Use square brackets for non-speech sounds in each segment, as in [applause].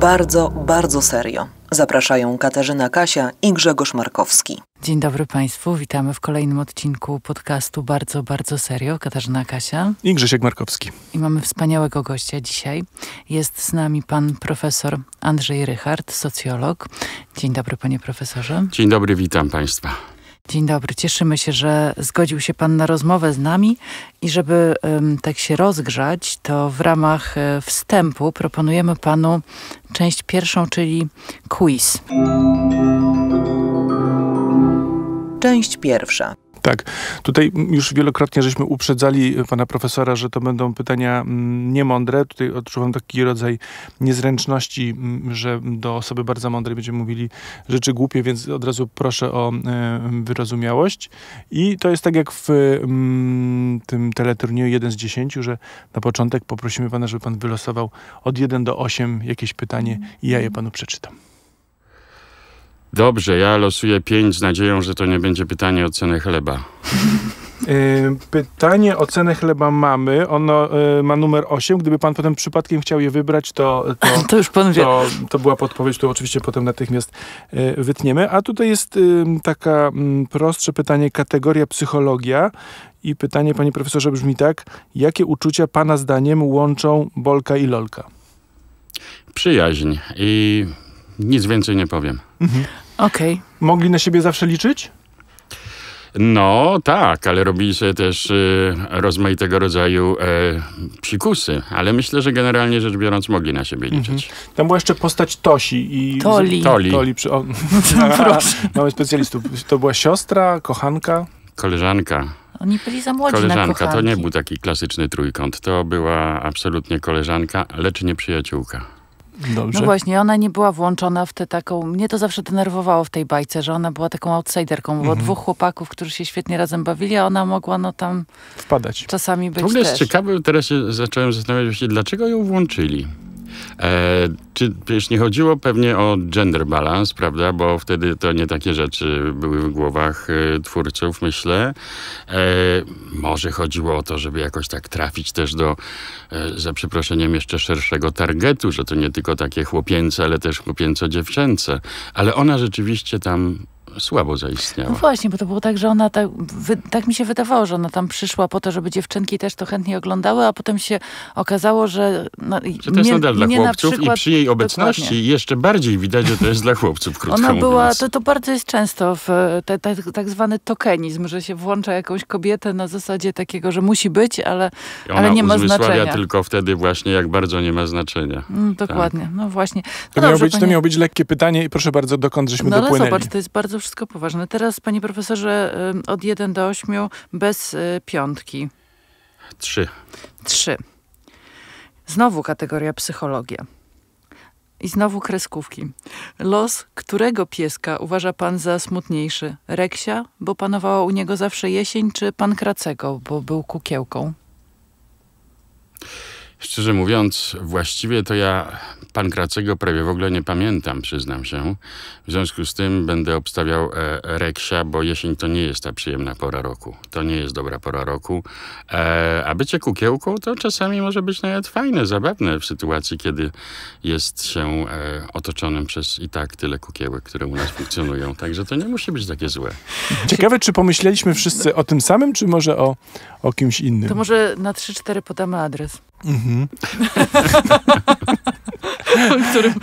Bardzo, bardzo serio. Zapraszają Katarzyna Kasia i Grzegorz Markowski. Dzień dobry Państwu, witamy w kolejnym odcinku podcastu Bardzo, bardzo serio. Katarzyna Kasia i Grzesiek Markowski. I mamy wspaniałego gościa dzisiaj. Jest z nami pan profesor Andrzej Rychard, socjolog. Dzień dobry panie profesorze. Dzień dobry, witam Państwa. Dzień dobry, cieszymy się, że zgodził się Pan na rozmowę z nami i żeby um, tak się rozgrzać, to w ramach e, wstępu proponujemy Panu część pierwszą, czyli quiz. Część pierwsza. Tak. Tutaj już wielokrotnie żeśmy uprzedzali pana profesora, że to będą pytania mm, niemądre. Tutaj odczuwam taki rodzaj niezręczności, mm, że do osoby bardzo mądrej będziemy mówili rzeczy głupie, więc od razu proszę o e, wyrozumiałość. I to jest tak jak w mm, tym teleturnieju 1 z 10, że na początek poprosimy pana, żeby pan wylosował od 1 do 8 jakieś pytanie i ja je mhm. panu przeczytam. Dobrze, ja losuję pięć z nadzieją, że to nie będzie pytanie o cenę chleba. [laughs] Y, pytanie o cenę chleba mamy. Ono y, ma numer 8. Gdyby pan potem przypadkiem chciał je wybrać, to. To, [laughs] to już pan wie. To, to była podpowiedź, To oczywiście potem natychmiast y, wytniemy. A tutaj jest taka mm, prostsze pytanie, kategoria psychologia. I pytanie, panie profesorze, brzmi tak: jakie uczucia pana zdaniem łączą Bolka i Lolka? Przyjaźń i nic więcej nie powiem. Mhm. Okej. Okay. Mogli na siebie zawsze liczyć? No tak, ale robili sobie też y, rozmaitego rodzaju y, psikusy, ale myślę, że generalnie rzecz biorąc mogli na siebie mhm. liczyć. Tam była jeszcze postać Tosi i... Toli. Toli. Toli przy... o, [laughs] mamy specjalistów. To była siostra, kochanka? Koleżanka. Oni byli za młodzi Koleżanka, to nie był taki klasyczny trójkąt. To była absolutnie koleżanka, lecz nie przyjaciółka. Dobrze. No właśnie, ona nie była włączona w tę taką, mnie to zawsze denerwowało w tej bajce, że ona była taką outsiderką, było mhm. dwóch chłopaków, którzy się świetnie razem bawili, a ona mogła no tam wpadać. Czasami być W ogóle jest też. ciekawe, teraz się zacząłem zastanawiać się, dlaczego ją włączyli. E, czy, przecież nie chodziło pewnie o gender balance, prawda? Bo wtedy to nie takie rzeczy były w głowach e, twórców, myślę. E, może chodziło o to, żeby jakoś tak trafić też do, za przeproszeniem, jeszcze szerszego targetu, że to nie tylko takie chłopięce, ale też chłopięco-dziewczęce. Ale ona rzeczywiście tam słabo zaistniała. No właśnie, bo to było tak, że ona tak, wy, tak mi się wydawało, że ona tam przyszła po to, żeby dziewczynki też to chętnie oglądały, a potem się okazało, że... No, że to jest nie, nadal dla chłopców przykład, i przy jej obecności dokładnie. jeszcze bardziej widać, że to jest dla chłopców, krótko Ona była, to, to bardzo jest często w, e, te, te, tak zwany tokenizm, że się włącza jakąś kobietę na zasadzie takiego, że musi być, ale, ale nie ma znaczenia. tylko wtedy właśnie, jak bardzo nie ma znaczenia. No, dokładnie, tak. no właśnie. No to, dobrze, miało być, panie... to miało być lekkie pytanie i proszę bardzo, dokąd żeśmy no, dopłynęli. No zobacz, to jest bardzo wszystko poważne. Teraz, panie profesorze, y, od 1 do 8 bez y, piątki. 3. 3. Znowu kategoria psychologia. I znowu kreskówki. Los którego pieska uważa pan za smutniejszy? Reksia, bo panowała u niego zawsze jesień, czy pan Kracego, bo był kukiełką? Szczerze mówiąc, właściwie to ja pan prawie w ogóle nie pamiętam, przyznam się. W związku z tym będę obstawiał e, Reksia, bo jesień to nie jest ta przyjemna pora roku. To nie jest dobra pora roku. E, a bycie kukiełką to czasami może być nawet fajne, zabawne w sytuacji, kiedy jest się e, otoczonym przez i tak tyle kukiełek, które u nas funkcjonują. Także to nie musi być takie złe. Ciekawe, czy pomyśleliśmy wszyscy o tym samym, czy może o, o kimś innym? To może na 3-4 podamy adres. Mhm. [laughs]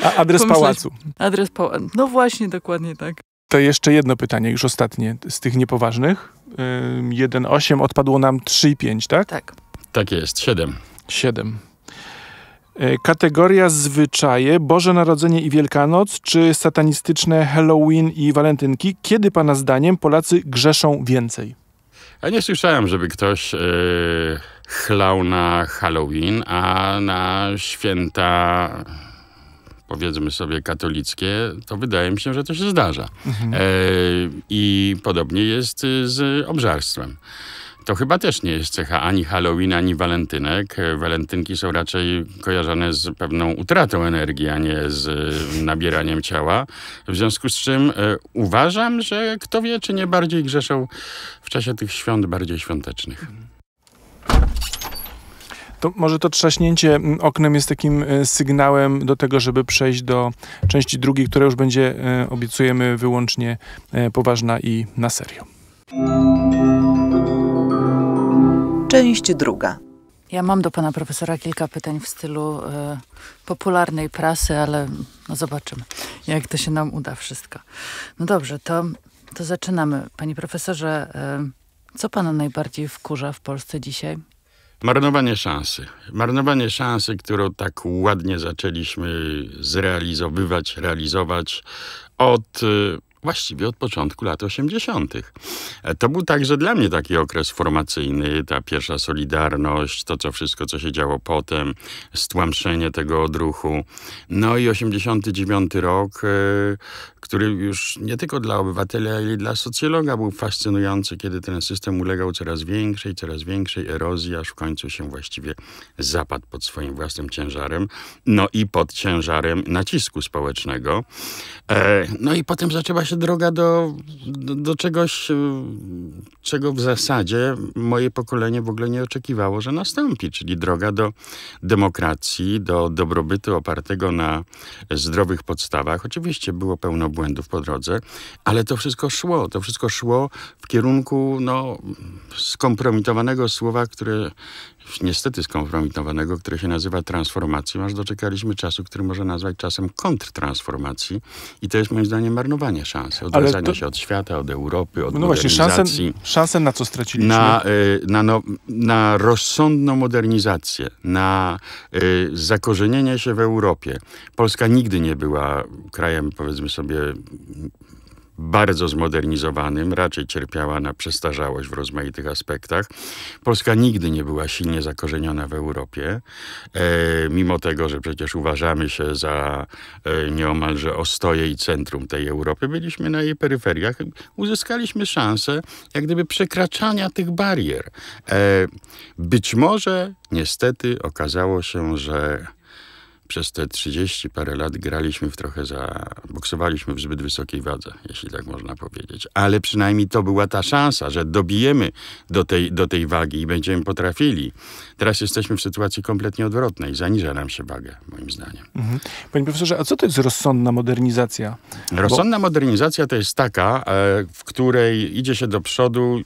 A adres pałacu. Adres pałacu. No właśnie, dokładnie tak. To jeszcze jedno pytanie, już ostatnie z tych niepoważnych. Ym, 1,8 odpadło nam 3,5, tak? Tak. Tak jest, 7. 7. E, kategoria zwyczaje, Boże Narodzenie i Wielkanoc, czy satanistyczne Halloween i walentynki. Kiedy Pana zdaniem Polacy grzeszą więcej? Ja nie słyszałem, żeby ktoś yy chlał na Halloween, a na święta powiedzmy sobie katolickie, to wydaje mi się, że to się zdarza. Mhm. E, I podobnie jest z obżarstwem. To chyba też nie jest cecha ani Halloween, ani walentynek. Walentynki są raczej kojarzone z pewną utratą energii, a nie z nabieraniem ciała. W związku z czym e, uważam, że kto wie, czy nie bardziej grzeszą w czasie tych świąt bardziej świątecznych. To może to trzaśnięcie oknem jest takim e, sygnałem do tego, żeby przejść do części drugiej, która już będzie, e, obiecujemy, wyłącznie e, poważna i na serio. Część druga. Ja mam do pana profesora kilka pytań w stylu y, popularnej prasy, ale no zobaczymy, jak to się nam uda wszystko. No dobrze, to, to zaczynamy. Panie profesorze, y, co pana najbardziej wkurza w Polsce dzisiaj? Marnowanie szansy. Marnowanie szansy, którą tak ładnie zaczęliśmy zrealizowywać, realizować od y, właściwie od początku lat 80. E, to był także dla mnie taki okres formacyjny, ta pierwsza Solidarność, to co wszystko, co się działo potem, stłamszenie tego odruchu. No i 89 rok, e, który już nie tylko dla obywatela, ale i dla socjologa był fascynujący, kiedy ten system ulegał coraz większej, coraz większej erozji, aż w końcu się właściwie zapadł pod swoim własnym ciężarem, no i pod ciężarem nacisku społecznego. E, no i potem zaczęła się znaczy droga do, do, do, czegoś, y, czego w zasadzie moje pokolenie w ogóle nie oczekiwało, że nastąpi, czyli droga do demokracji, do dobrobytu opartego na zdrowych podstawach. Oczywiście było pełno błędów po drodze, ale to wszystko szło. To wszystko szło w kierunku no, skompromitowanego słowa, które niestety skompromitowanego, które się nazywa transformacją, aż doczekaliśmy czasu, który można nazwać czasem kontrtransformacji i to jest moim zdaniem marnowanie szans, Odwracanie to... się od świata, od Europy, od no, no właśnie, szansę, na co straciliśmy? Na, y, na, no, na rozsądną modernizację, na y, zakorzenienie się w Europie. Polska nigdy nie była krajem, powiedzmy sobie, bardzo zmodernizowanym, raczej cierpiała na przestarzałość w rozmaitych aspektach. Polska nigdy nie była silnie zakorzeniona w Europie, e, mimo tego, że przecież uważamy się za e, nieomalże ostoje i centrum tej Europy, byliśmy na jej peryferiach. Uzyskaliśmy szansę jak gdyby przekraczania tych barier. E, być może niestety okazało się, że przez te 30 parę lat graliśmy w trochę za. boksowaliśmy w zbyt wysokiej wadze, jeśli tak można powiedzieć. Ale przynajmniej to była ta szansa, że dobijemy do tej, do tej wagi i będziemy potrafili. Teraz jesteśmy w sytuacji kompletnie odwrotnej. Zaniża nam się wagę, moim zdaniem. Mhm. Panie profesorze, a co to jest rozsądna modernizacja? Rozsądna Bo... modernizacja to jest taka, e, w której idzie się do przodu,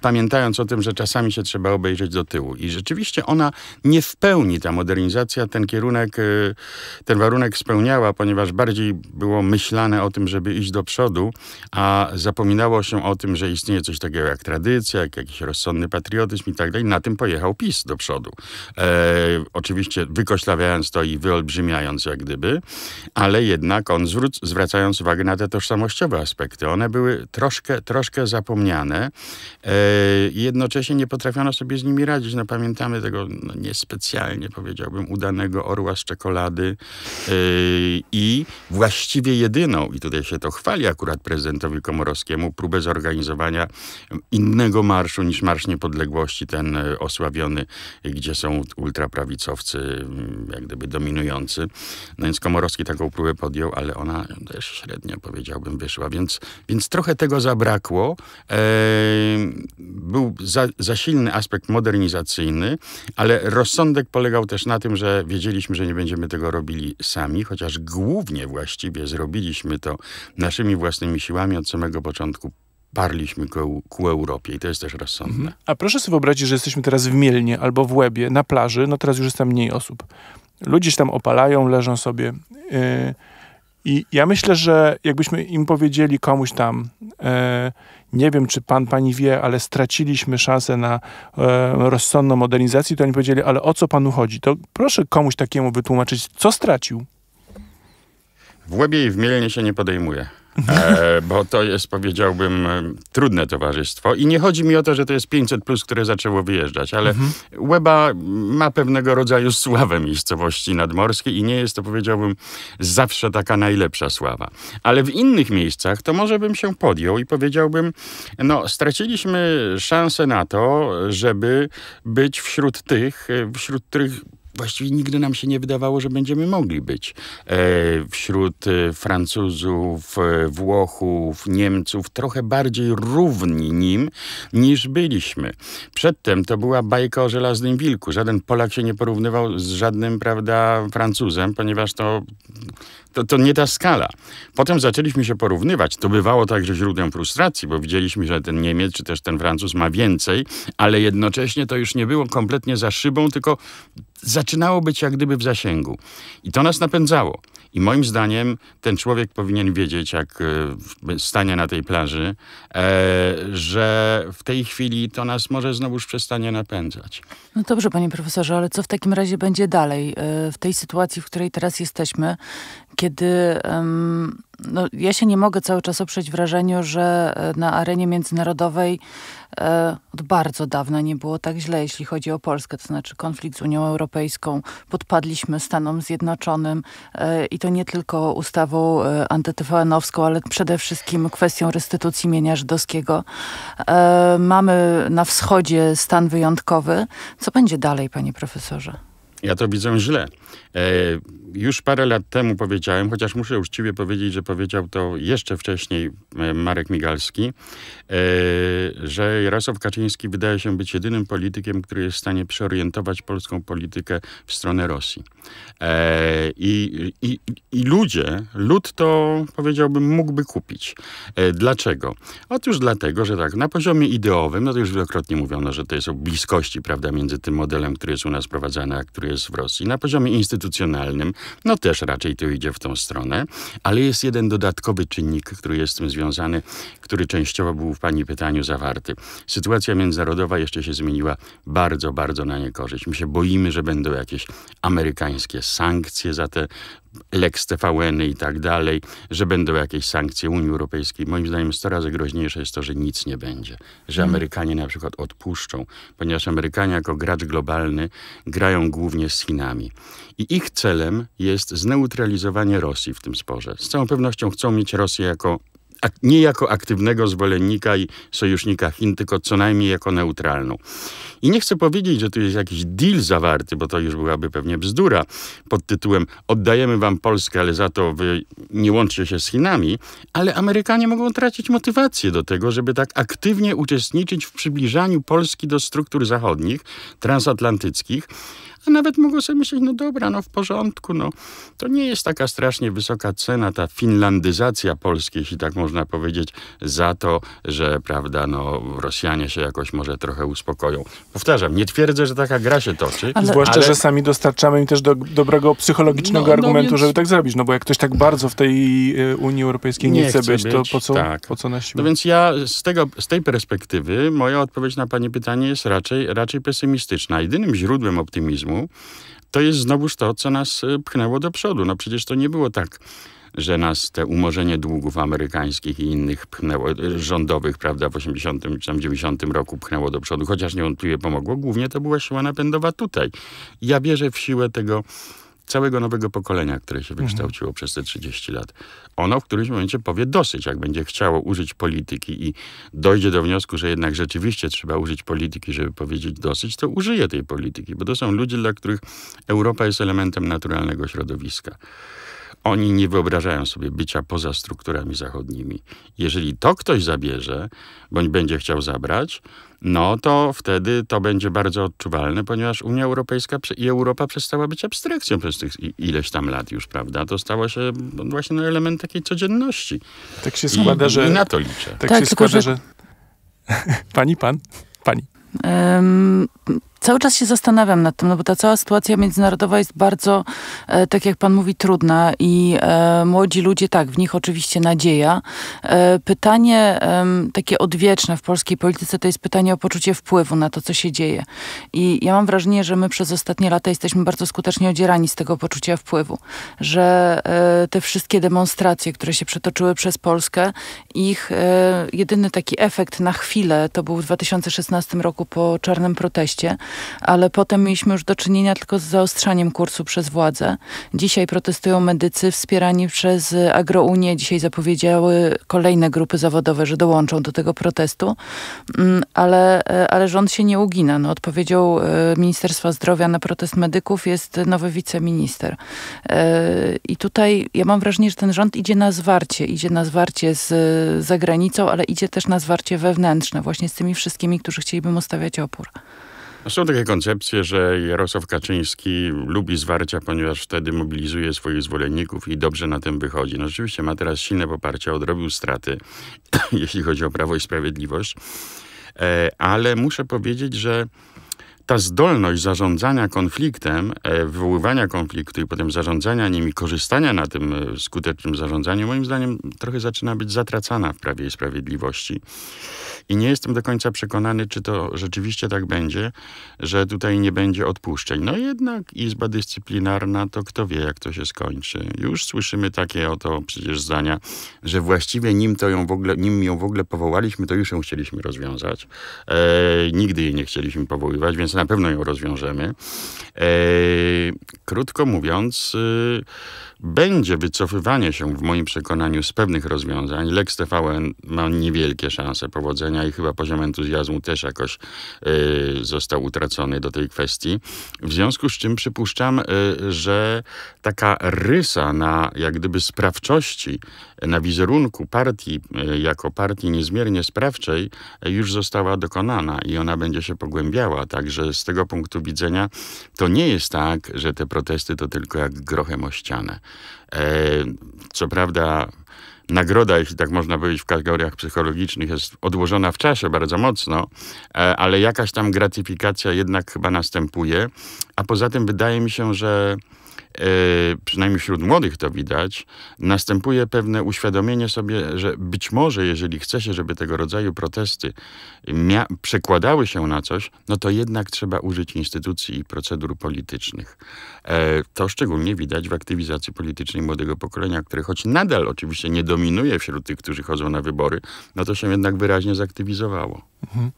pamiętając o tym, że czasami się trzeba obejrzeć do tyłu. I rzeczywiście ona nie w pełni, ta modernizacja, ten kierunek warunek, y, ten warunek spełniała, ponieważ bardziej było myślane o tym, żeby iść do przodu, a zapominało się o tym, że istnieje coś takiego jak tradycja, jak jakiś rozsądny patriotyzm i tak dalej. Na tym pojechał PiS do przodu. E, oczywiście wykoślawiając to i wyolbrzymiając jak gdyby, ale jednak on zwróc, zwracając uwagę na te tożsamościowe aspekty. One były troszkę, troszkę zapomniane e, i jednocześnie nie potrafiono sobie z nimi radzić. No pamiętamy tego no, niespecjalnie powiedziałbym udanego orła czekolady yy, i właściwie jedyną, i tutaj się to chwali akurat prezydentowi Komorowskiemu, próbę zorganizowania innego marszu niż Marsz Niepodległości, ten e, osławiony, gdzie są ultraprawicowcy mm, jak gdyby dominujący. No więc Komorowski taką próbę podjął, ale ona też średnio powiedziałbym wyszła, więc, więc trochę tego zabrakło. Yy, był za, za silny aspekt modernizacyjny, ale rozsądek polegał też na tym, że wiedzieliśmy, że nie będziemy tego robili sami, chociaż głównie właściwie zrobiliśmy to naszymi własnymi siłami od samego początku parliśmy ku, ku, Europie i to jest też rozsądne. Mhm. A proszę sobie wyobrazić, że jesteśmy teraz w Mielnie albo w Łebie, na plaży, no teraz już jest tam mniej osób. Ludzie się tam opalają, leżą sobie. Yy, i ja myślę, że jakbyśmy im powiedzieli komuś tam, e, nie wiem czy pan, pani wie, ale straciliśmy szansę na e, rozsądną modernizację, to oni powiedzieli, ale o co panu chodzi? To proszę komuś takiemu wytłumaczyć, co stracił. W Łebie i w Mielnie się nie podejmuje. E, bo to jest, powiedziałbym, e, trudne towarzystwo. I nie chodzi mi o to, że to jest 500, plus, które zaczęło wyjeżdżać, ale mhm. Łeba ma pewnego rodzaju sławę miejscowości nadmorskiej i nie jest to, powiedziałbym, zawsze taka najlepsza sława. Ale w innych miejscach to może bym się podjął i powiedziałbym, no, straciliśmy szansę na to, żeby być wśród tych, e, wśród których właściwie nigdy nam się nie wydawało, że będziemy mogli być e, wśród e, Francuzów, e, Włochów, Niemców trochę bardziej równi nim niż byliśmy. Przedtem to była bajka o żelaznym wilku. Żaden Polak się nie porównywał z żadnym, prawda, Francuzem, ponieważ to to, to nie ta skala. Potem zaczęliśmy się porównywać. To bywało także źródłem frustracji, bo widzieliśmy, że ten Niemiec czy też ten Francuz ma więcej, ale jednocześnie to już nie było kompletnie za szybą, tylko zaczynało być jak gdyby w zasięgu. I to nas napędzało. I moim zdaniem ten człowiek powinien wiedzieć, jak e, stanie na tej plaży, e, że w tej chwili to nas może znowuż przestanie napędzać. No dobrze, panie profesorze, ale co w takim razie będzie dalej? E, w tej sytuacji, w której teraz jesteśmy, kiedy um, no, ja się nie mogę cały czas oprzeć wrażeniu, że e, na arenie międzynarodowej e, od bardzo dawna nie było tak źle, jeśli chodzi o Polskę, to znaczy konflikt z Unią Europejską. Podpadliśmy Stanom Zjednoczonym e, i to nie tylko ustawą e, ale przede wszystkim kwestią restytucji mienia żydowskiego. E, mamy na wschodzie stan wyjątkowy. Co będzie dalej, panie profesorze? Ja to widzę źle. E, już parę lat temu powiedziałem, chociaż muszę uczciwie powiedzieć, że powiedział to jeszcze wcześniej e, Marek Migalski, e, że Jarosław Kaczyński wydaje się być jedynym politykiem, który jest w stanie przeorientować polską politykę w stronę Rosji. I, i, i ludzie, lud to powiedziałbym mógłby kupić. Dlaczego? Otóż dlatego, że tak, na poziomie ideowym, no to już wielokrotnie mówiono, że to jest o bliskości, prawda, między tym modelem, który jest u nas prowadzany, a który jest w Rosji. Na poziomie instytucjonalnym, no też raczej to idzie w tą stronę, ale jest jeden dodatkowy czynnik, który jest z tym związany, który częściowo był w Pani pytaniu zawarty. Sytuacja międzynarodowa jeszcze się zmieniła bardzo, bardzo na niekorzyść. My się boimy, że będą jakieś amerykańskie sankcje za te Lex TVN i tak dalej, że będą jakieś sankcje Unii Europejskiej. Moim zdaniem razy groźniejsze jest to, że nic nie będzie. Że mhm. Amerykanie na przykład odpuszczą, ponieważ Amerykanie jako gracz globalny grają głównie z Chinami. I ich celem jest zneutralizowanie Rosji w tym sporze. Z całą pewnością chcą mieć Rosję jako nie jako aktywnego zwolennika i sojusznika Chin, tylko co najmniej jako neutralną. I nie chcę powiedzieć, że tu jest jakiś deal zawarty, bo to już byłaby pewnie bzdura pod tytułem oddajemy wam Polskę, ale za to wy nie łączcie się z Chinami, ale Amerykanie mogą tracić motywację do tego, żeby tak aktywnie uczestniczyć w przybliżaniu Polski do struktur zachodnich, transatlantyckich, a nawet mogą sobie myśleć, no dobra, no w porządku, no to nie jest taka strasznie wysoka cena, ta finlandyzacja Polski, jeśli tak można powiedzieć, za to, że prawda, no Rosjanie się jakoś może trochę uspokoją. Powtarzam, nie twierdzę, że taka gra się toczy. Ale, zwłaszcza, ale... że sami dostarczamy im też do, dobrego psychologicznego no, no argumentu, no więc... żeby tak zrobić, no bo jak ktoś tak bardzo w tej e, Unii Europejskiej nie, nie chce, być, być, to po co, tak. po co na siłę? No więc ja z, tego, z tej perspektywy moja odpowiedź na pani pytanie jest raczej, raczej pesymistyczna. Jedynym źródłem optymizmu to jest znowuż to, co nas e, pchnęło do przodu. No przecież to nie było tak, że nas te umorzenie długów amerykańskich i innych pchnęło, e, rządowych, prawda, w 80 czy 90 roku pchnęło do przodu, chociaż niewątpliwie pomogło. Głównie to była siła napędowa tutaj. Ja wierzę w siłę tego całego nowego pokolenia, które się mhm. wykształciło mhm. przez te 30 lat. Ono w którymś momencie powie dosyć, jak będzie chciało użyć polityki i dojdzie do wniosku, że jednak rzeczywiście trzeba użyć polityki, żeby powiedzieć dosyć, to użyje tej polityki, bo to są ludzie, dla których Europa jest elementem naturalnego środowiska. Oni nie wyobrażają sobie bycia poza strukturami zachodnimi. Jeżeli to ktoś zabierze, bądź będzie chciał zabrać, no to wtedy to będzie bardzo odczuwalne, ponieważ Unia Europejska i Europa przestała być abstrakcją przez tych ileś tam lat już, prawda? To stało się no, właśnie no, element takiej codzienności. Tak się składa, I, że... I na to liczę. Tak, tak się składa, że... że... [laughs] Pani, pan? Pani. Um, Cały czas się zastanawiam nad tym, no bo ta cała sytuacja międzynarodowa jest bardzo, e, tak jak pan mówi, trudna i e, młodzi ludzie, tak, w nich oczywiście nadzieja. E, pytanie takie odwieczne w polskiej polityce to jest pytanie o poczucie wpływu na to, co się dzieje. I ja mam wrażenie, że my przez ostatnie lata jesteśmy bardzo skutecznie odzierani z tego poczucia wpływu, że e, te wszystkie demonstracje, które się przetoczyły przez Polskę, ich e, jedyny taki efekt na chwilę to był w 2016 roku po czarnym proteście ale potem mieliśmy już do czynienia tylko z zaostrzaniem kursu przez władze. Dzisiaj protestują medycy wspierani przez Agrounię. Dzisiaj zapowiedziały kolejne grupy zawodowe, że dołączą do tego protestu, mm, ale, e, ale rząd się nie ugina. No, odpowiedzią e, Ministerstwa Zdrowia na protest medyków jest nowy wiceminister. E, I tutaj ja mam wrażenie, że ten rząd idzie na zwarcie. Idzie na zwarcie z zagranicą, ale idzie też na zwarcie wewnętrzne, właśnie z tymi wszystkimi, którzy chcieliby mu stawiać opór. Są takie koncepcje, że Jarosław Kaczyński lubi zwarcia, ponieważ wtedy mobilizuje swoich zwolenników i dobrze na tym wychodzi. No rzeczywiście ma teraz silne poparcie, odrobił straty, [coughs] jeśli chodzi o Prawo i Sprawiedliwość. E, ale muszę powiedzieć, że ta zdolność zarządzania konfliktem, e, wywoływania konfliktu i potem zarządzania nim i korzystania na tym e, skutecznym zarządzaniu, moim zdaniem trochę zaczyna być zatracana w Prawie i Sprawiedliwości. I nie jestem do końca przekonany, czy to rzeczywiście tak będzie, że tutaj nie będzie odpuszczeń. No jednak Izba Dyscyplinarna, to kto wie, jak to się skończy. Już słyszymy takie oto przecież zdania, że właściwie nim, to ją w ogóle, nim ją w ogóle powołaliśmy, to już ją chcieliśmy rozwiązać. E, nigdy jej nie chcieliśmy powoływać, więc na pewno ją rozwiążemy. E, krótko mówiąc, y, będzie wycofywanie się, w moim przekonaniu, z pewnych rozwiązań. Lex TVN ma niewielkie szanse powodzenia i chyba poziom entuzjazmu też jakoś y, został utracony do tej kwestii. W związku z czym przypuszczam, y, że taka rysa na jak gdyby sprawczości, na wizerunku partii y, jako partii niezmiernie sprawczej y, już została dokonana i ona będzie się pogłębiała. Także z tego punktu widzenia to nie jest tak, że te protesty to tylko jak grochem o ścianę. E, co prawda, nagroda, jeśli tak można powiedzieć, w kategoriach psychologicznych jest odłożona w czasie bardzo mocno, e, ale jakaś tam gratyfikacja jednak chyba następuje. A poza tym wydaje mi się, że Y, przynajmniej wśród młodych to widać, następuje pewne uświadomienie sobie, że być może jeżeli chce się, żeby tego rodzaju protesty przekładały się na coś, no to jednak trzeba użyć instytucji i procedur politycznych. E, to szczególnie widać w aktywizacji politycznej młodego pokolenia, które choć nadal oczywiście nie dominuje wśród tych, którzy chodzą na wybory, no to się jednak wyraźnie zaktywizowało. Mhm.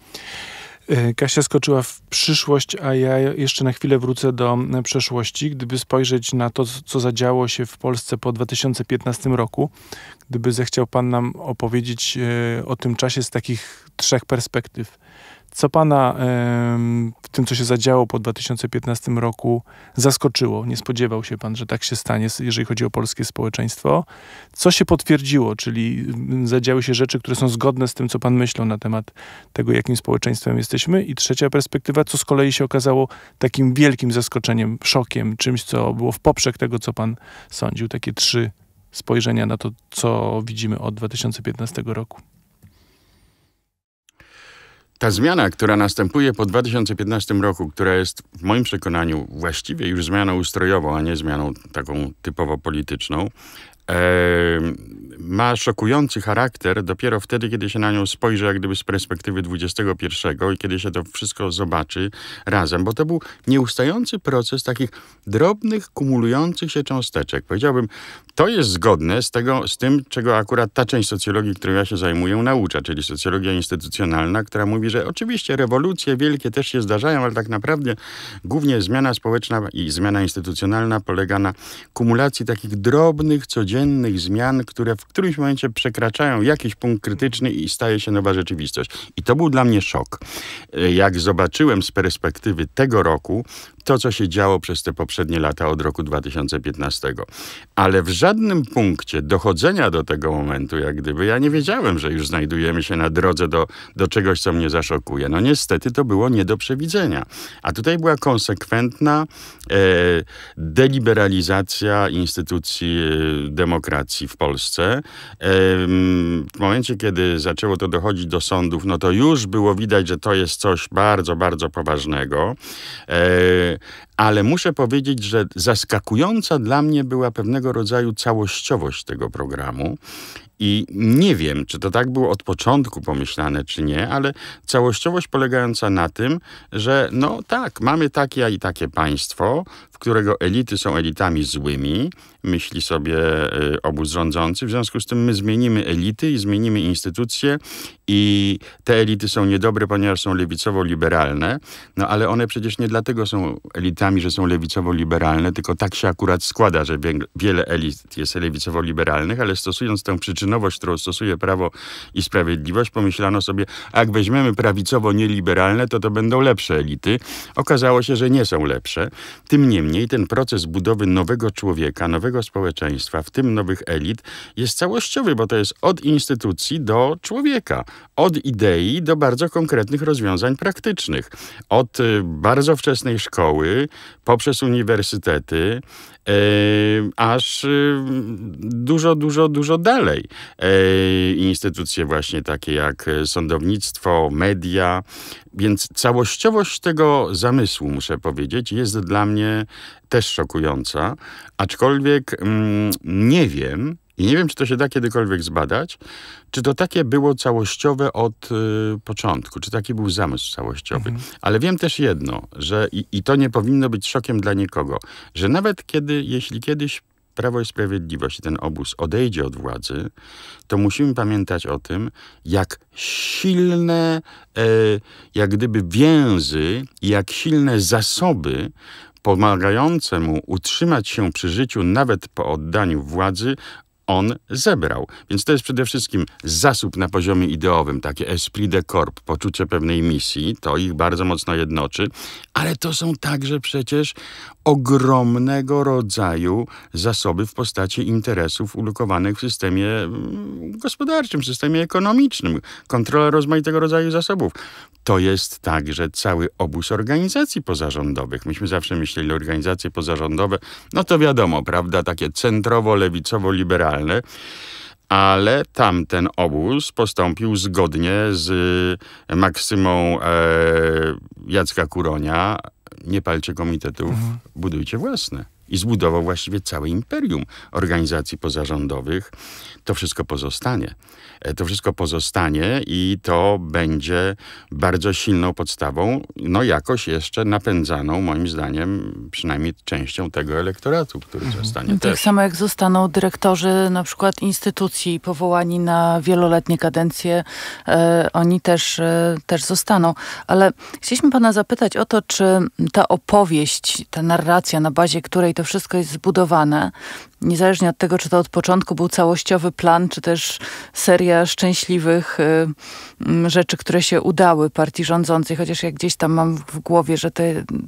E, Kasia skoczyła w przyszłość, a ja jeszcze na chwilę wrócę do e, przeszłości. Gdyby spojrzeć na to, co zadziało się w Polsce po 2015 roku, gdyby zechciał Pan nam opowiedzieć e, o tym czasie z takich trzech perspektyw. Co pana w tym, co się zadziało po 2015 roku, zaskoczyło? Nie spodziewał się pan, że tak się stanie, jeżeli chodzi o polskie społeczeństwo. Co się potwierdziło, czyli mm, zadziały się rzeczy, które są zgodne z tym, co pan myślał na temat tego, jakim społeczeństwem jesteśmy? I trzecia perspektywa, co z kolei się okazało takim wielkim zaskoczeniem, szokiem, czymś, co było w poprzek tego, co pan sądził? Takie trzy spojrzenia na to, co widzimy od 2015 roku. Ta zmiana, która następuje po 2015 roku, która jest w moim przekonaniu właściwie już zmianą ustrojową, a nie zmianą taką typowo polityczną, ma szokujący charakter dopiero wtedy, kiedy się na nią spojrzy, jak gdyby z perspektywy XXI i kiedy się to wszystko zobaczy razem, bo to był nieustający proces takich drobnych, kumulujących się cząsteczek. Powiedziałbym, to jest zgodne z, tego, z tym, czego akurat ta część socjologii, którą ja się zajmuję, naucza, czyli socjologia instytucjonalna, która mówi, że oczywiście rewolucje wielkie też się zdarzają, ale tak naprawdę głównie zmiana społeczna i zmiana instytucjonalna polega na kumulacji takich drobnych, codziennych, codziennych zmian, które w którymś momencie przekraczają jakiś punkt krytyczny i staje się nowa rzeczywistość. I to był dla mnie szok. Y, jak zobaczyłem z perspektywy tego roku, to, co się działo przez te poprzednie lata od roku 2015. Ale w żadnym punkcie dochodzenia do tego momentu, jak gdyby, ja nie wiedziałem, że już znajdujemy się na drodze do, do czegoś, co mnie zaszokuje. No niestety to było nie do przewidzenia. A tutaj była konsekwentna e, deliberalizacja instytucji e, demokracji w Polsce. E, w momencie, kiedy zaczęło to dochodzić do sądów, no to już było widać, że to jest coś bardzo, bardzo poważnego. E, ale muszę powiedzieć, że zaskakująca dla mnie była pewnego rodzaju całościowość tego programu. I nie wiem, czy to tak było od początku pomyślane, czy nie, ale całościowość polegająca na tym, że no tak, mamy takie i takie państwo, w którego elity są elitami złymi, myśli sobie y, obóz rządzący. W związku z tym my zmienimy elity i zmienimy instytucje i te elity są niedobre, ponieważ są lewicowo-liberalne, no ale one przecież nie dlatego są elitami, że są lewicowo-liberalne, tylko tak się akurat składa, że wiele elit jest lewicowo-liberalnych, ale stosując tę przyczynowość, którą stosuje Prawo i Sprawiedliwość, pomyślano sobie, a jak weźmiemy prawicowo-nieliberalne, to to będą lepsze elity. Okazało się, że nie są lepsze. Tym niemniej ten proces budowy nowego człowieka, nowego społeczeństwa, w tym nowych elit, jest całościowy, bo to jest od instytucji do człowieka, od idei do bardzo konkretnych rozwiązań praktycznych. Od y, bardzo wczesnej szkoły, poprzez uniwersytety, e, aż y, dużo, dużo, dużo dalej. E, instytucje właśnie takie jak sądownictwo, media. Więc całościowość tego zamysłu, muszę powiedzieć, jest dla mnie też szokująca, aczkolwiek mm, nie wiem, i nie wiem, czy to się da kiedykolwiek zbadać, czy to takie było całościowe od y, początku, czy taki był zamysł całościowy. Mhm. Ale wiem też jedno, że i, i to nie powinno być szokiem dla nikogo, że nawet kiedy, jeśli kiedyś Prawo i Sprawiedliwość i ten obóz odejdzie od władzy, to musimy pamiętać o tym, jak silne, e, jak gdyby więzy jak silne zasoby pomagające mu utrzymać się przy życiu nawet po oddaniu władzy on zebrał. Więc to jest przede wszystkim zasób na poziomie ideowym, takie esprit de corps, poczucie pewnej misji, to ich bardzo mocno jednoczy, ale to są także przecież ogromnego rodzaju zasoby w postaci interesów ulokowanych w systemie mm, gospodarczym, systemie ekonomicznym, kontrola rozmaitego rodzaju zasobów. To jest także cały obóz organizacji pozarządowych. Myśmy zawsze myśleli organizacje pozarządowe, no to wiadomo, prawda, takie centrowo-lewicowo-liberalne, liberalne, ale tamten obóz postąpił zgodnie z e, maksymą e, Jacka Kuronia, nie palcie komitetów, mhm. budujcie własne. I zbudował właściwie całe imperium organizacji pozarządowych. To wszystko pozostanie. E, to wszystko pozostanie i to będzie bardzo silną podstawą, no jakoś jeszcze napędzaną, moim zdaniem, przynajmniej częścią tego elektoratu, który mhm. zostanie no Tak też. samo jak zostaną dyrektorzy na przykład instytucji powołani na wieloletnie kadencje, e, oni też, e, też zostaną. Ale chcieliśmy pana zapytać o to, czy ta opowieść, ta narracja, na bazie której to wszystko jest zbudowane, niezależnie od tego, czy to od początku był całościowy plan, czy też seria szczęśliwych y, mm, rzeczy, które się udały partii rządzącej, chociaż ja gdzieś tam mam w głowie, że,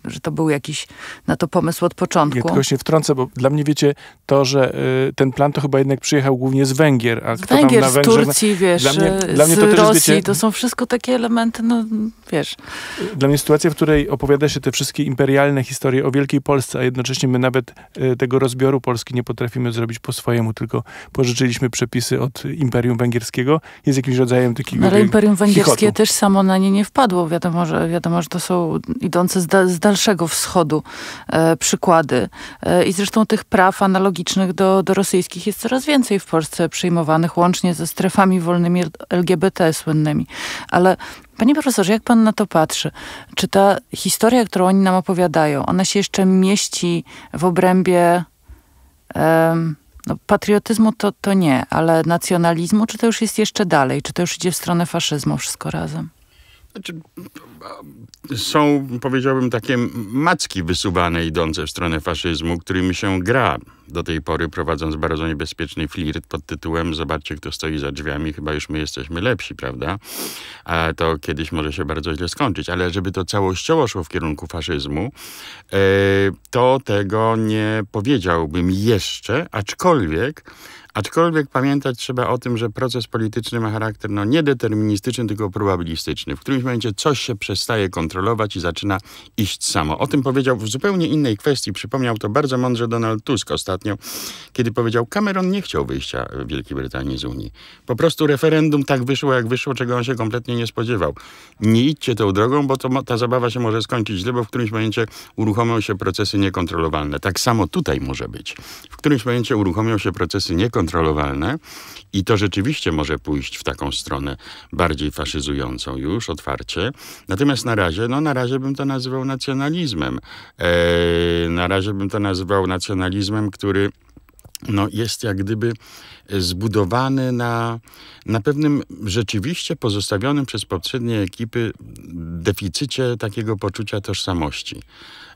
że to był jakiś na to pomysł od początku. Ja tylko się wtrącę, bo dla mnie wiecie, to, że y, ten plan to chyba jednak przyjechał głównie z Węgier. A kto Węgier, tam na Węgrzech, z Turcji, wiesz, dla mnie, y, dla mnie to też Rosji, wiecie, to są wszystko takie elementy, no wiesz. Dla mnie sytuacja, w której opowiada się te wszystkie imperialne historie o Wielkiej Polsce, a jednocześnie my nawet tego rozbioru Polski nie potrafimy potrafimy zrobić po swojemu, tylko pożyczyliśmy przepisy od Imperium Węgierskiego, jest jakimś rodzajem takiego no, Ale Imperium Węgierskie chichotu. też samo na nie nie wpadło. Wiadomo, że, wiadomo, że to są idące z, da, z dalszego wschodu e, przykłady. E, I zresztą tych praw analogicznych do, do rosyjskich jest coraz więcej w Polsce przyjmowanych, łącznie ze strefami wolnymi LGBT słynnymi. Ale Panie profesorze, jak pan na to patrzy? Czy ta historia, którą oni nam opowiadają, ona się jeszcze mieści w obrębie no, patriotyzmu to, to nie, ale nacjonalizmu, czy to już jest jeszcze dalej? Czy to już idzie w stronę faszyzmu wszystko razem? Znaczy, są, powiedziałbym, takie macki wysuwane idące w stronę faszyzmu, którymi się gra do tej pory, prowadząc bardzo niebezpieczny flirt pod tytułem Zobaczcie, kto stoi za drzwiami, chyba już my jesteśmy lepsi, prawda? A to kiedyś może się bardzo źle skończyć, ale żeby to całościowo szło w kierunku faszyzmu, e, to tego nie powiedziałbym jeszcze, aczkolwiek Aczkolwiek pamiętać trzeba o tym, że proces polityczny ma charakter no, nie deterministyczny, tylko probabilistyczny. W którymś momencie coś się przestaje kontrolować i zaczyna iść samo. O tym powiedział w zupełnie innej kwestii, przypomniał to bardzo mądrze Donald Tusk ostatnio, kiedy powiedział, Cameron nie chciał wyjścia Wielkiej Brytanii z Unii. Po prostu referendum tak wyszło, jak wyszło, czego on się kompletnie nie spodziewał. Nie idźcie tą drogą, bo to, ta zabawa się może skończyć źle, bo w którymś momencie uruchomią się procesy niekontrolowalne. Tak samo tutaj może być. W którymś momencie uruchomią się procesy niekontrolowalne niekontrolowalne i to rzeczywiście może pójść w taką stronę bardziej faszyzującą już, otwarcie. Natomiast na razie, no na razie bym to nazywał nacjonalizmem. Eee, na razie bym to nazywał nacjonalizmem, który no, jest jak gdyby zbudowany na, na pewnym rzeczywiście pozostawionym przez poprzednie ekipy deficycie takiego poczucia tożsamości.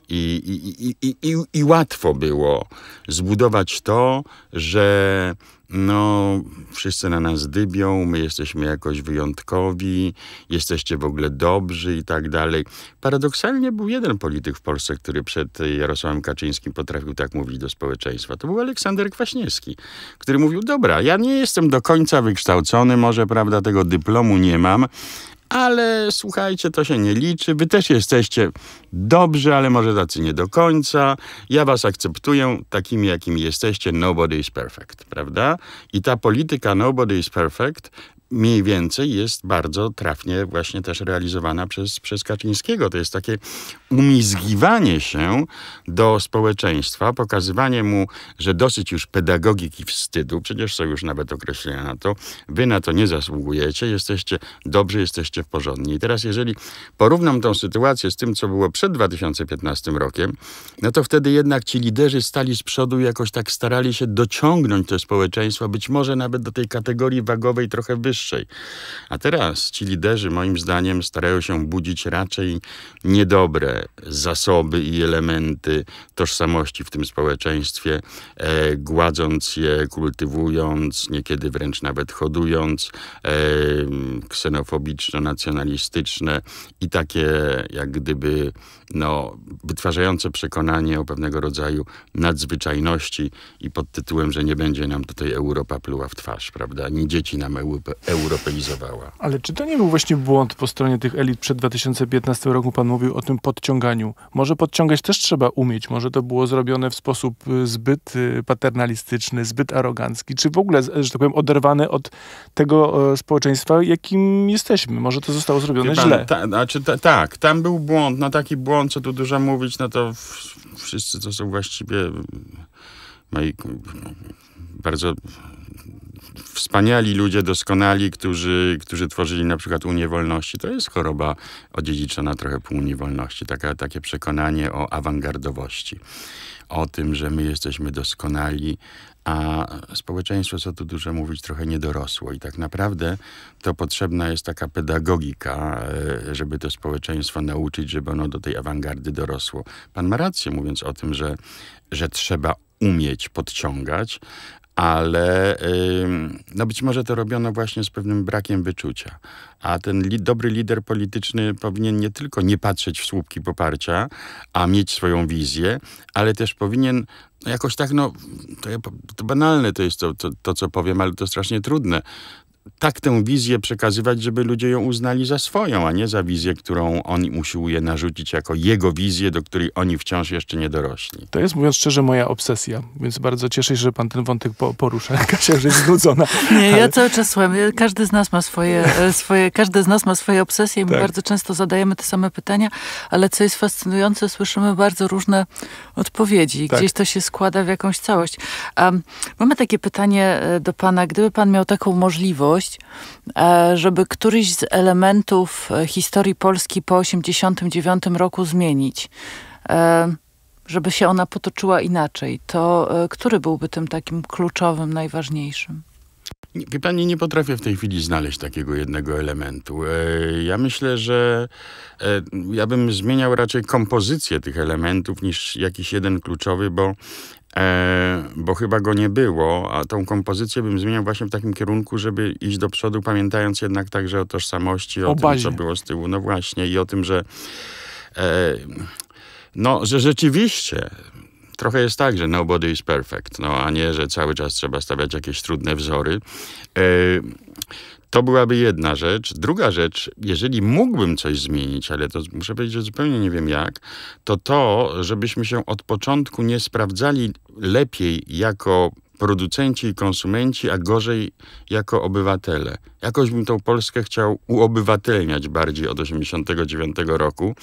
I, i, i, i, I łatwo było zbudować to, że no, wszyscy na nas dybią, my jesteśmy jakoś wyjątkowi, jesteście w ogóle dobrzy i tak dalej. Paradoksalnie był jeden polityk w Polsce, który przed Jarosławem Kaczyńskim potrafił tak mówić do społeczeństwa. To był Aleksander Kwaśniewski, który mówił, dobra, ja nie jestem do końca wykształcony, może, prawda, tego dyplomu nie mam, ale słuchajcie, to się nie liczy. Wy też jesteście dobrzy, ale może tacy nie do końca. Ja was akceptuję takimi, jakimi jesteście. Nobody is perfect, prawda? I ta polityka nobody is perfect mniej więcej jest bardzo trafnie właśnie też realizowana przez, przez Kaczyńskiego. To jest takie umizgiwanie się do społeczeństwa, pokazywanie mu, że dosyć już pedagogiki wstydu, przecież są już nawet określenia na to, wy na to nie zasługujecie, jesteście dobrzy, jesteście porządni. I teraz jeżeli porównam tą sytuację z tym, co było przed 2015 rokiem, no to wtedy jednak ci liderzy stali z przodu i jakoś tak starali się dociągnąć to społeczeństwo, być może nawet do tej kategorii wagowej trochę wyższej, wyższej. A teraz ci liderzy, moim zdaniem, starają się budzić raczej niedobre zasoby i elementy tożsamości w tym społeczeństwie, e, gładząc je, kultywując, niekiedy wręcz nawet hodując, e, ksenofobiczno-nacjonalistyczne i takie jak gdyby no, wytwarzające przekonanie o pewnego rodzaju nadzwyczajności i pod tytułem, że nie będzie nam tutaj Europa pluła w twarz, prawda? Ani dzieci nam Europe, europeizowała. Ale czy to nie był właśnie błąd po stronie tych elit przed 2015 roku? Pan mówił o tym podciąganiu. Może podciągać też trzeba umieć, może to było zrobione w sposób y, zbyt y, paternalistyczny, zbyt arogancki, czy w ogóle, że tak powiem, oderwane od tego e, społeczeństwa, jakim jesteśmy. Może to zostało zrobione pan, źle. Ta, znaczy, ta, tak, tam był błąd, no taki błąd co tu dużo mówić, no to wszyscy to są właściwie mm, moi bardzo wspaniali ludzie, doskonali, którzy, którzy tworzyli na przykład Unię Wolności. To jest choroba odziedziczona trochę po Unii Wolności. Taka, takie przekonanie o awangardowości. O tym, że my jesteśmy doskonali, a społeczeństwo, co tu dużo mówić, trochę niedorosło. I tak naprawdę to potrzebna jest taka pedagogika, e, żeby to społeczeństwo nauczyć, żeby ono do tej awangardy dorosło. Pan ma rację, mówiąc o tym, że, że trzeba umieć podciągać, ale no być może to robiono właśnie z pewnym brakiem wyczucia. A ten li dobry lider polityczny powinien nie tylko nie patrzeć w słupki poparcia, a mieć swoją wizję, ale też powinien jakoś tak, no, to, ja, to banalne to jest to, to, to, co powiem, ale to strasznie trudne tak tę wizję przekazywać, żeby ludzie ją uznali za swoją, a nie za wizję, którą on usiłuje narzucić jako jego wizję, do której oni wciąż jeszcze nie dorośli. To jest, mówiąc szczerze, moja obsesja, więc bardzo cieszę się, że pan ten wątek po porusza. [laughs] Kasia że jest znudzona. Nie, ale... ja cały czas słucham. Każdy z nas ma swoje, e, swoje każdy z nas ma swoje obsesje i my tak. bardzo często zadajemy te same pytania, ale co jest fascynujące, słyszymy bardzo różne odpowiedzi. Tak. Gdzieś tak. to się składa w jakąś całość. Um, mamy takie pytanie e, do pana. Gdyby pan miał taką możliwość, możliwość, e, żeby któryś z elementów e, historii Polski po 89 roku zmienić, e, żeby się ona potoczyła inaczej, to który byłby tym takim kluczowym, najważniejszym? Wie pani, nie potrafię w tej chwili znaleźć takiego jednego elementu. Ja myślę, że ja bym zmieniał raczej kompozycję tych elementów niż jakiś jeden kluczowy, bo E, bo chyba go nie było, a tą kompozycję bym zmieniał właśnie w takim kierunku, żeby iść do przodu, pamiętając jednak także o tożsamości, o, o tym, bazie. co było z tyłu. No właśnie, i o tym, że e, no, że rzeczywiście trochę jest tak, że nobody is perfect, no, a nie, że cały czas trzeba stawiać jakieś trudne wzory. E, to byłaby jedna rzecz. Druga rzecz, jeżeli mógłbym coś zmienić, ale to muszę powiedzieć, że zupełnie nie wiem jak, to to, żebyśmy się od początku nie sprawdzali lepiej jako producenci i konsumenci, a gorzej jako obywatele. Jakoś bym tą Polskę chciał uobywatelniać bardziej od 1989 roku.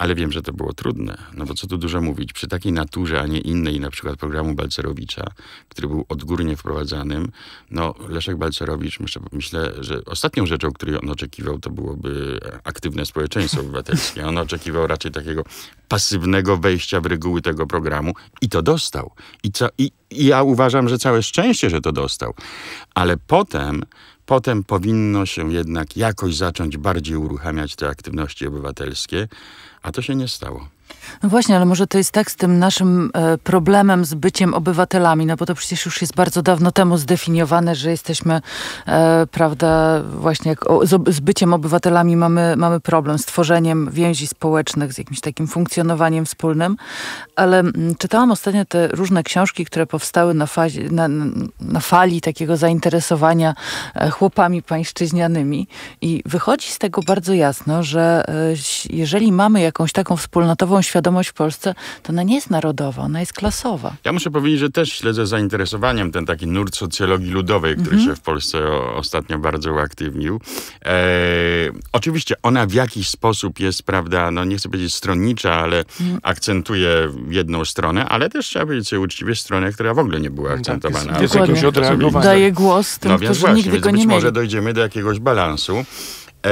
Ale wiem, że to było trudne, no bo co tu dużo mówić. Przy takiej naturze, a nie innej, na przykład programu Balcerowicza, który był odgórnie wprowadzanym, no Leszek Balcerowicz, myślę, myślę że ostatnią rzeczą, której on oczekiwał, to byłoby aktywne społeczeństwo [laughs] obywatelskie. On oczekiwał raczej takiego pasywnego wejścia w reguły tego programu i to dostał. I, co, i, i ja uważam, że całe szczęście, że to dostał. Ale potem potem powinno się jednak jakoś zacząć bardziej uruchamiać te aktywności obywatelskie, a to się nie stało. No właśnie, ale może to jest tak z tym naszym e, problemem z byciem obywatelami, no bo to przecież już jest bardzo dawno temu zdefiniowane, że jesteśmy, e, prawda, właśnie jak o, z, z, byciem obywatelami mamy, mamy problem z tworzeniem więzi społecznych, z jakimś takim funkcjonowaniem wspólnym, ale m, czytałam ostatnio te różne książki, które powstały na, fazie, na, na fali takiego zainteresowania e, chłopami pańszczyźnianymi i wychodzi z tego bardzo jasno, że e, jeżeli mamy jakąś taką wspólnotową świadomość w Polsce, to ona nie jest narodowa, ona jest klasowa. Ja muszę powiedzieć, że też śledzę zainteresowaniem ten taki nurt socjologii ludowej, który mhm. się w Polsce ostatnio bardzo uaktywnił. E, oczywiście ona w jakiś sposób jest, prawda, no nie chcę powiedzieć stronnicza, ale mhm. akcentuje jedną stronę, ale też trzeba powiedzieć sobie uczciwie stronę, która w ogóle nie była tak, akcentowana. Tak, jest, jest jakieś Daje głos tym, no, więc którzy właśnie, nigdy więc go nie być mieli. może dojdziemy do jakiegoś balansu. E,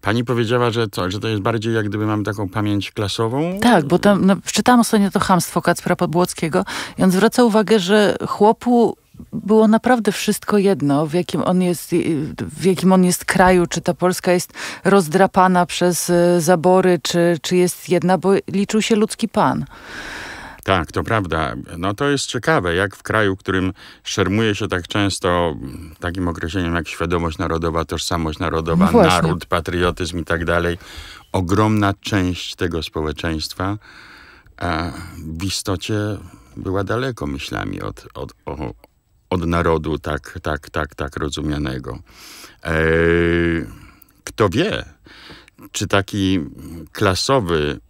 Pani powiedziała, że co, że to jest bardziej jak gdyby mam taką pamięć klasową? Tak, bo tam no, czytałam ostatnio to hamstwo Kacpra Podłockiego i on zwraca uwagę, że chłopu było naprawdę wszystko jedno, w jakim on jest, w jakim on jest kraju, czy ta Polska jest rozdrapana przez e, zabory, czy, czy jest jedna, bo liczył się ludzki pan. Tak, to prawda. No to jest ciekawe, jak w kraju, którym szermuje się tak często takim określeniem jak świadomość narodowa, tożsamość narodowa, no naród, patriotyzm i tak dalej, ogromna część tego społeczeństwa e, w istocie była daleko myślami od, od, o, od narodu tak, tak, tak, tak rozumianego. Eee, kto wie, czy taki klasowy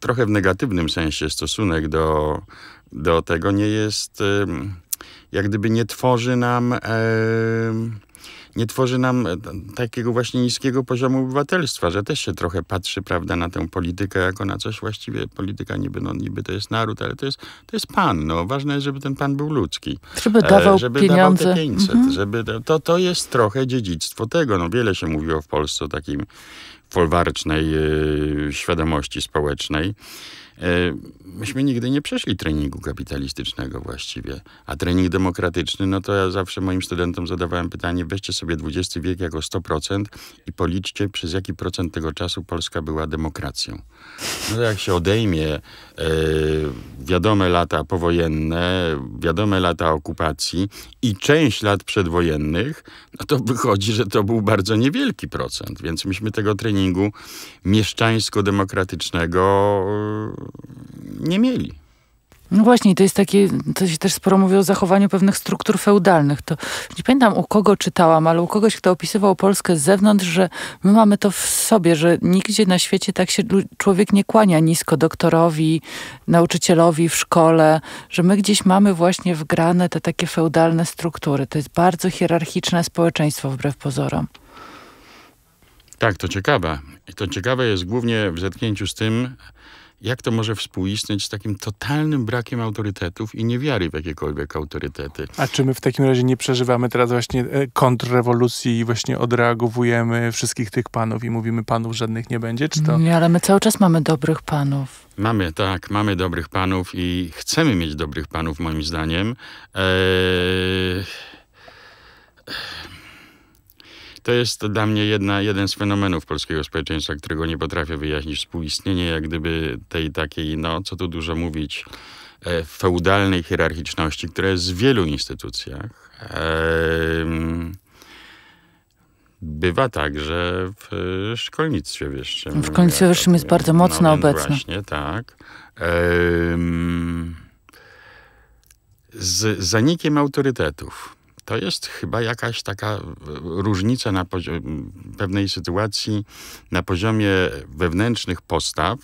trochę w negatywnym sensie stosunek do, do tego nie jest, jak gdyby nie tworzy nam nie tworzy nam e, takiego właśnie niskiego poziomu obywatelstwa, że też się trochę patrzy, prawda, na tę politykę jako na coś właściwie, polityka niby, no, niby to jest naród, ale to jest, to jest pan, no. Ważne jest, żeby ten pan był ludzki. Żeby e, dawał żeby pieniądze. Dawał te 500, mhm. żeby, to, to jest trochę dziedzictwo tego, no. Wiele się mówiło w Polsce o takim folwarcznej y, świadomości społecznej. E, myśmy nigdy nie przeszli treningu kapitalistycznego właściwie, a trening demokratyczny, no to ja zawsze moim studentom zadawałem pytanie, weźcie sobie XX wiek jako 100% i policzcie, przez jaki procent tego czasu Polska była demokracją. No jak się odejmie e, wiadome lata powojenne, wiadome lata okupacji i część lat przedwojennych, no to wychodzi, że to był bardzo niewielki procent, więc myśmy tego treningu mieszczańsko-demokratycznego nie mieli. No właśnie, to jest takie, to się też sporo mówi o zachowaniu pewnych struktur feudalnych. To nie pamiętam u kogo czytałam, ale u kogoś, kto opisywał Polskę z zewnątrz, że my mamy to w sobie, że nigdzie na świecie tak się człowiek nie kłania nisko doktorowi, nauczycielowi w szkole, że my gdzieś mamy właśnie wgrane te takie feudalne struktury. To jest bardzo hierarchiczne społeczeństwo wbrew pozorom. Tak, to ciekawe. I to ciekawe jest głównie w zetknięciu z tym, jak to może współistnieć z takim totalnym brakiem autorytetów i niewiary w jakiekolwiek autorytety. A czy my w takim razie nie przeżywamy teraz właśnie e, kontrrewolucji i właśnie odreagowujemy wszystkich tych panów i mówimy panów żadnych nie będzie, czy to? Nie, ale my cały czas mamy dobrych panów. Mamy, tak, mamy dobrych panów i chcemy mieć dobrych panów moim zdaniem. Eee... To jest dla mnie jedna, jeden z fenomenów polskiego społeczeństwa, którego nie potrafię wyjaśnić. Współistnienie jak gdyby tej takiej, no co tu dużo mówić, e, feudalnej hierarchiczności, która jest w wielu instytucjach. Tak, e, bywa także w szkolnictwie wyższym. W szkolnictwie ja wyższym jest bardzo mocno obecna. obecne. Właśnie, tak. Z zanikiem autorytetów to jest chyba jakaś taka różnica na pewnej sytuacji na poziomie wewnętrznych postaw,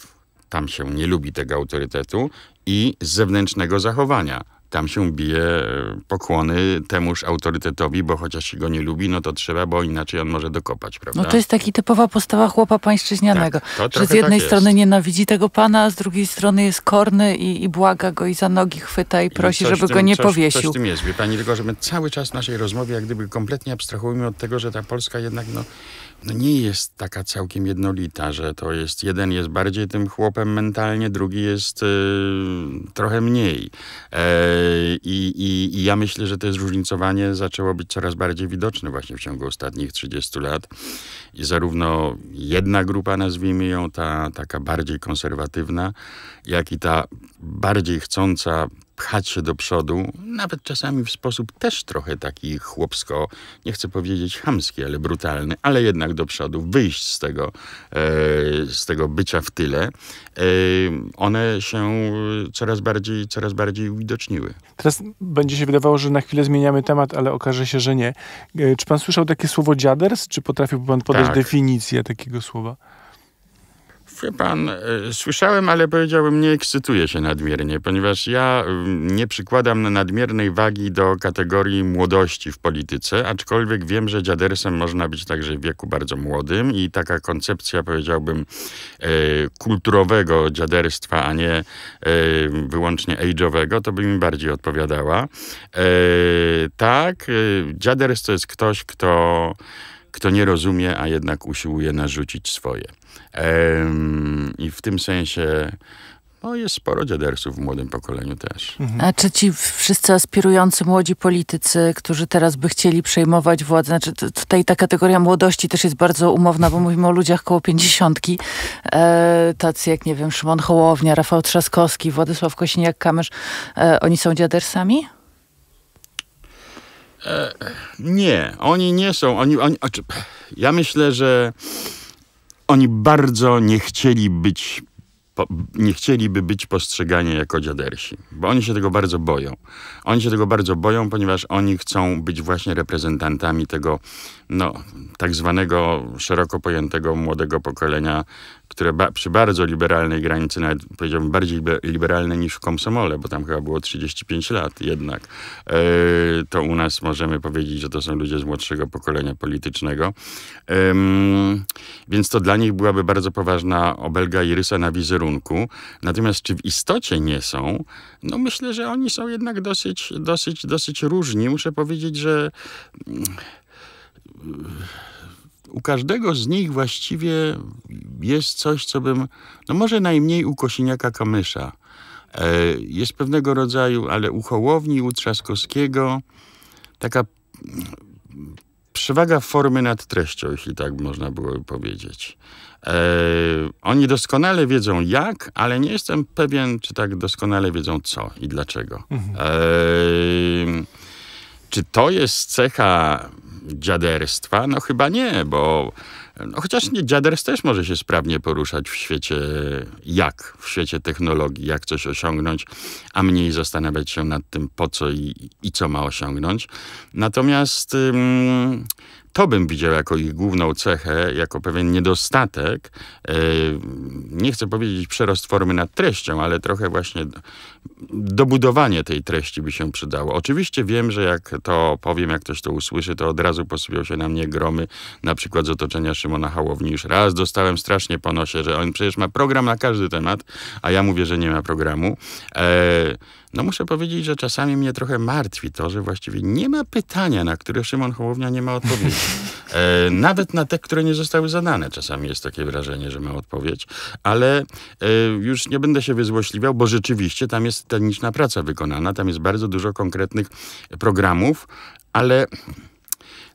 tam się nie lubi tego autorytetu, i zewnętrznego zachowania tam się bije e, pokłony temuż autorytetowi, bo chociaż się go nie lubi, no to trzeba, bo inaczej on może dokopać, prawda? No to jest taki typowa postawa chłopa pańszczyźnianego, tak, że z jednej tak strony nienawidzi tego pana, a z drugiej strony jest korny i, i błaga go i za nogi chwyta i prosi, I żeby tym, go nie coś, powiesił. Coś w tym jest, wie pani, tylko że my cały czas w naszej rozmowie jak gdyby kompletnie abstrahujemy od tego, że ta Polska jednak no, no nie jest taka całkiem jednolita, że to jest jeden jest bardziej tym chłopem mentalnie, drugi jest y, trochę mniej. E, i, i, i, ja myślę, że to zróżnicowanie zaczęło być coraz bardziej widoczne właśnie w ciągu ostatnich 30 lat. I zarówno jedna grupa, nazwijmy ją ta taka bardziej konserwatywna, jak i ta bardziej chcąca pchać się do przodu, nawet czasami w sposób też trochę taki chłopsko, nie chcę powiedzieć chamski, ale brutalny, ale jednak do przodu, wyjść z tego, e, z tego bycia w tyle, e, one się coraz bardziej, coraz bardziej widoczniły. Teraz będzie się wydawało, że na chwilę zmieniamy temat, ale okaże się, że nie. E, czy pan słyszał takie słowo dziaders? Czy potrafiłby pan podać tak. definicję takiego słowa? wie pan, e, słyszałem, ale powiedziałbym, nie ekscytuję się nadmiernie, ponieważ ja mm, nie przykładam nadmiernej wagi do kategorii młodości w polityce, aczkolwiek wiem, że dziadersem można być także w wieku bardzo młodym i taka koncepcja, powiedziałbym, e, kulturowego dziaderstwa, a nie e, wyłącznie age'owego, to by mi bardziej odpowiadała. Tak, dziaders to jest ktoś, kto kto nie rozumie, a jednak usiłuje narzucić swoje. I w tym sensie no, jest sporo dziadersów w młodym pokoleniu też. Mhm. A czy ci wszyscy aspirujący młodzi politycy, którzy teraz by chcieli przejmować władzę, znaczy tutaj ta kategoria młodości też jest bardzo umowna, bo mówimy o ludziach koło pięćdziesiątki, e, tacy jak, nie wiem, Szymon Hołownia, Rafał Trzaskowski, Władysław Kosiniak-Kamysz, e, oni są dziadersami? E, nie, oni nie są. Oni, oni, znaczy, ja myślę, że oni bardzo nie chcieli być, po, nie chcieliby być postrzegani jako dziadersi, bo oni się tego bardzo boją. Oni się tego bardzo boją, ponieważ oni chcą być właśnie reprezentantami tego, no, tak zwanego szeroko pojętego młodego pokolenia które ba przy bardzo liberalnej granicy, nawet powiedziałbym bardziej liberalnej niż w Komsomole, bo tam chyba było 35 lat jednak, e, to u nas możemy powiedzieć, że to są ludzie z młodszego pokolenia politycznego. E, więc to dla nich byłaby bardzo poważna obelga i rysa na wizerunku. Natomiast czy w istocie nie są? No myślę, że oni są jednak dosyć, dosyć, dosyć różni. Muszę powiedzieć, że u każdego z nich właściwie jest coś, co bym, no może najmniej u Kosiniaka Kamysza. E, jest pewnego rodzaju, ale u Hołowni, u Trzaskowskiego taka przewaga formy nad treścią, jeśli tak można było powiedzieć. E, oni doskonale wiedzą jak, ale nie jestem pewien, czy tak doskonale wiedzą co i dlaczego. Mhm. E, czy to jest cecha dziaderstwa? No chyba nie, bo no chociaż nie, dziaders też może się sprawnie poruszać w świecie jak, w świecie technologii, jak coś osiągnąć, a mniej zastanawiać się nad tym, po co i, i co ma osiągnąć. Natomiast ym, to bym widział jako ich główną cechę, jako pewien niedostatek. Yy, nie chcę powiedzieć przerost formy nad treścią, ale trochę właśnie dobudowanie tej treści by się przydało. Oczywiście wiem, że jak to powiem, jak ktoś to usłyszy, to od razu posypią się na mnie gromy, na przykład z otoczenia Szymona Hałowni. Już raz dostałem strasznie po nosie, że on przecież ma program na każdy temat, a ja mówię, że nie ma programu. Eee, no muszę powiedzieć, że czasami mnie trochę martwi to, że właściwie nie ma pytania, na które Szymon Hołownia nie ma odpowiedzi. E, nawet na te, które nie zostały zadane. Czasami jest takie wrażenie, że ma odpowiedź, ale e, już nie będę się wyzłośliwiał, bo rzeczywiście tam jest jest techniczna praca wykonana, tam jest bardzo dużo konkretnych programów, ale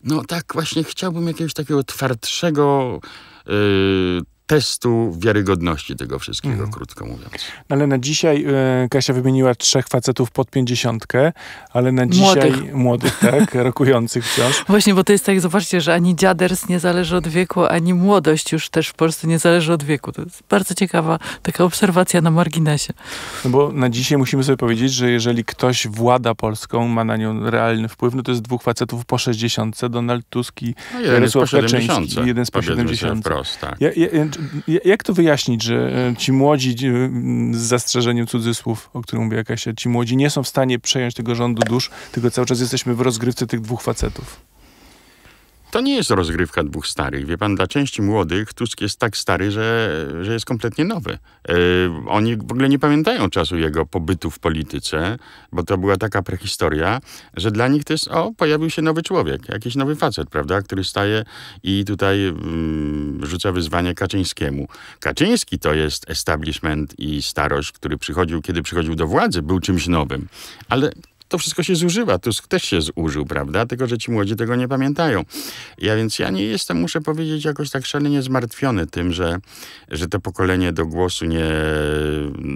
no tak właśnie chciałbym jakiegoś takiego twardszego, yy, testu wiarygodności tego wszystkiego, mhm. krótko mówiąc. No ale na dzisiaj y, Kasia wymieniła trzech facetów pod pięćdziesiątkę, ale na dzisiaj młodych, młodych tak, [laughs] rokujących wciąż. Właśnie, bo to jest tak, zobaczcie, że ani dziaders nie zależy od wieku, ani młodość już też w Polsce nie zależy od wieku. To jest bardzo ciekawa taka obserwacja na marginesie. No bo na dzisiaj musimy sobie powiedzieć, że jeżeli ktoś włada Polską, ma na nią realny wpływ, no to jest dwóch facetów po sześćdziesiątce, Donald Tusk i Jarosław Kaczyński. Jeden z po siedemdziesiątce. Tak. Ja, ja, jak to wyjaśnić, że e, ci młodzi, e, z zastrzeżeniem cudzysłów, o którym mówię Kasia, ci młodzi nie są w stanie przejąć tego rządu dusz, tylko cały czas jesteśmy w rozgrywce tych dwóch facetów? To nie jest rozgrywka dwóch starych. Wie pan, dla części młodych Tusk jest tak stary, że, że jest kompletnie nowy. Yy, oni w ogóle nie pamiętają czasu jego pobytu w polityce, bo to była taka prehistoria, że dla nich to jest, o, pojawił się nowy człowiek, jakiś nowy facet, prawda, który staje i tutaj yy, rzuca wyzwanie Kaczyńskiemu. Kaczyński to jest establishment i starość, który przychodził, kiedy przychodził do władzy, był czymś nowym. Ale to wszystko się zużywa. Tusk też się zużył, prawda? Tylko, że ci młodzi tego nie pamiętają. Ja więc ja nie jestem, muszę powiedzieć, jakoś tak szalenie zmartwiony tym, że, że to pokolenie do głosu nie,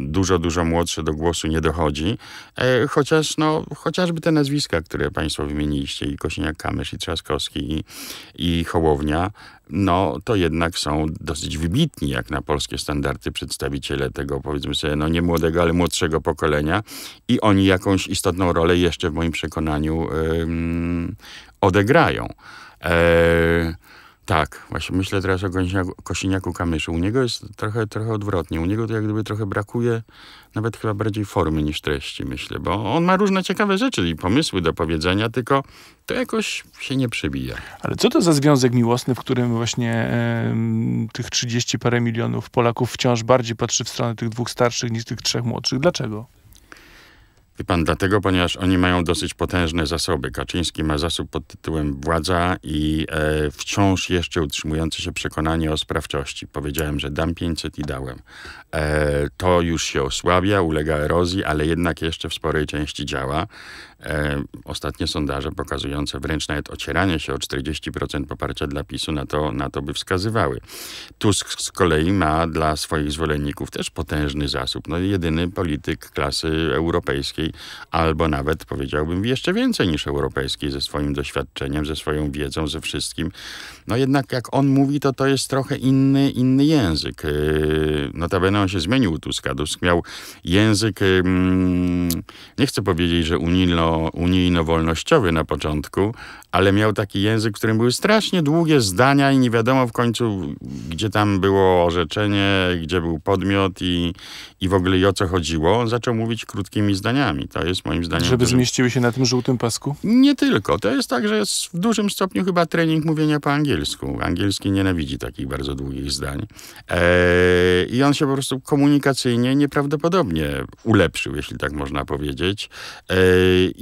dużo, dużo młodsze do głosu nie dochodzi. E, chociaż, no, chociażby te nazwiska, które państwo wymieniliście i Kosiniak-Kamysz i Trzaskowski i, i Hołownia, no to jednak są dosyć wybitni, jak na polskie standardy, przedstawiciele tego, powiedzmy sobie, no nie młodego, ale młodszego pokolenia i oni jakąś istotną rolę jeszcze w moim przekonaniu yy, odegrają. Yy, tak, właśnie myślę teraz o Kosiniaku Kamyszu. U niego jest trochę, trochę odwrotnie. U niego to jak gdyby trochę brakuje nawet chyba bardziej formy niż treści, myślę, bo on ma różne ciekawe rzeczy i pomysły do powiedzenia, tylko to jakoś się nie przebija. Ale co to za związek miłosny, w którym właśnie e, tych 30 parę milionów Polaków wciąż bardziej patrzy w stronę tych dwóch starszych niż tych trzech młodszych? Dlaczego? Wie pan, dlatego, ponieważ oni mają dosyć potężne zasoby. Kaczyński ma zasób pod tytułem władza i e, wciąż jeszcze utrzymujące się przekonanie o sprawczości. Powiedziałem, że dam 500 i dałem. E, to już się osłabia, ulega erozji, ale jednak jeszcze w sporej części działa. E, ostatnie sondaże pokazujące wręcz nawet ocieranie się o 40% poparcia dla PiSu na to, na to by wskazywały. Tusk z kolei ma dla swoich zwolenników też potężny zasób. No jedyny polityk klasy europejskiej, albo nawet powiedziałbym jeszcze więcej niż europejskiej ze swoim doświadczeniem, ze swoją wiedzą, ze wszystkim. No jednak jak on mówi, to to jest trochę inny, inny język. E, notabene on się zmienił u Tuska. Tusk miał język, nie chcę powiedzieć, że unilno unijno-wolnościowy na początku, ale miał taki język, w którym były strasznie długie zdania i nie wiadomo w końcu, gdzie tam było orzeczenie, gdzie był podmiot i, i w ogóle i o co chodziło, zaczął mówić krótkimi zdaniami. To jest moim zdaniem... Żeby zmieściły się na tym żółtym pasku? Nie tylko. To jest tak, że jest w dużym stopniu chyba trening mówienia po angielsku. Angielski nienawidzi takich bardzo długich zdań. Eee, I on się po prostu komunikacyjnie nieprawdopodobnie ulepszył, jeśli tak można powiedzieć. Eee,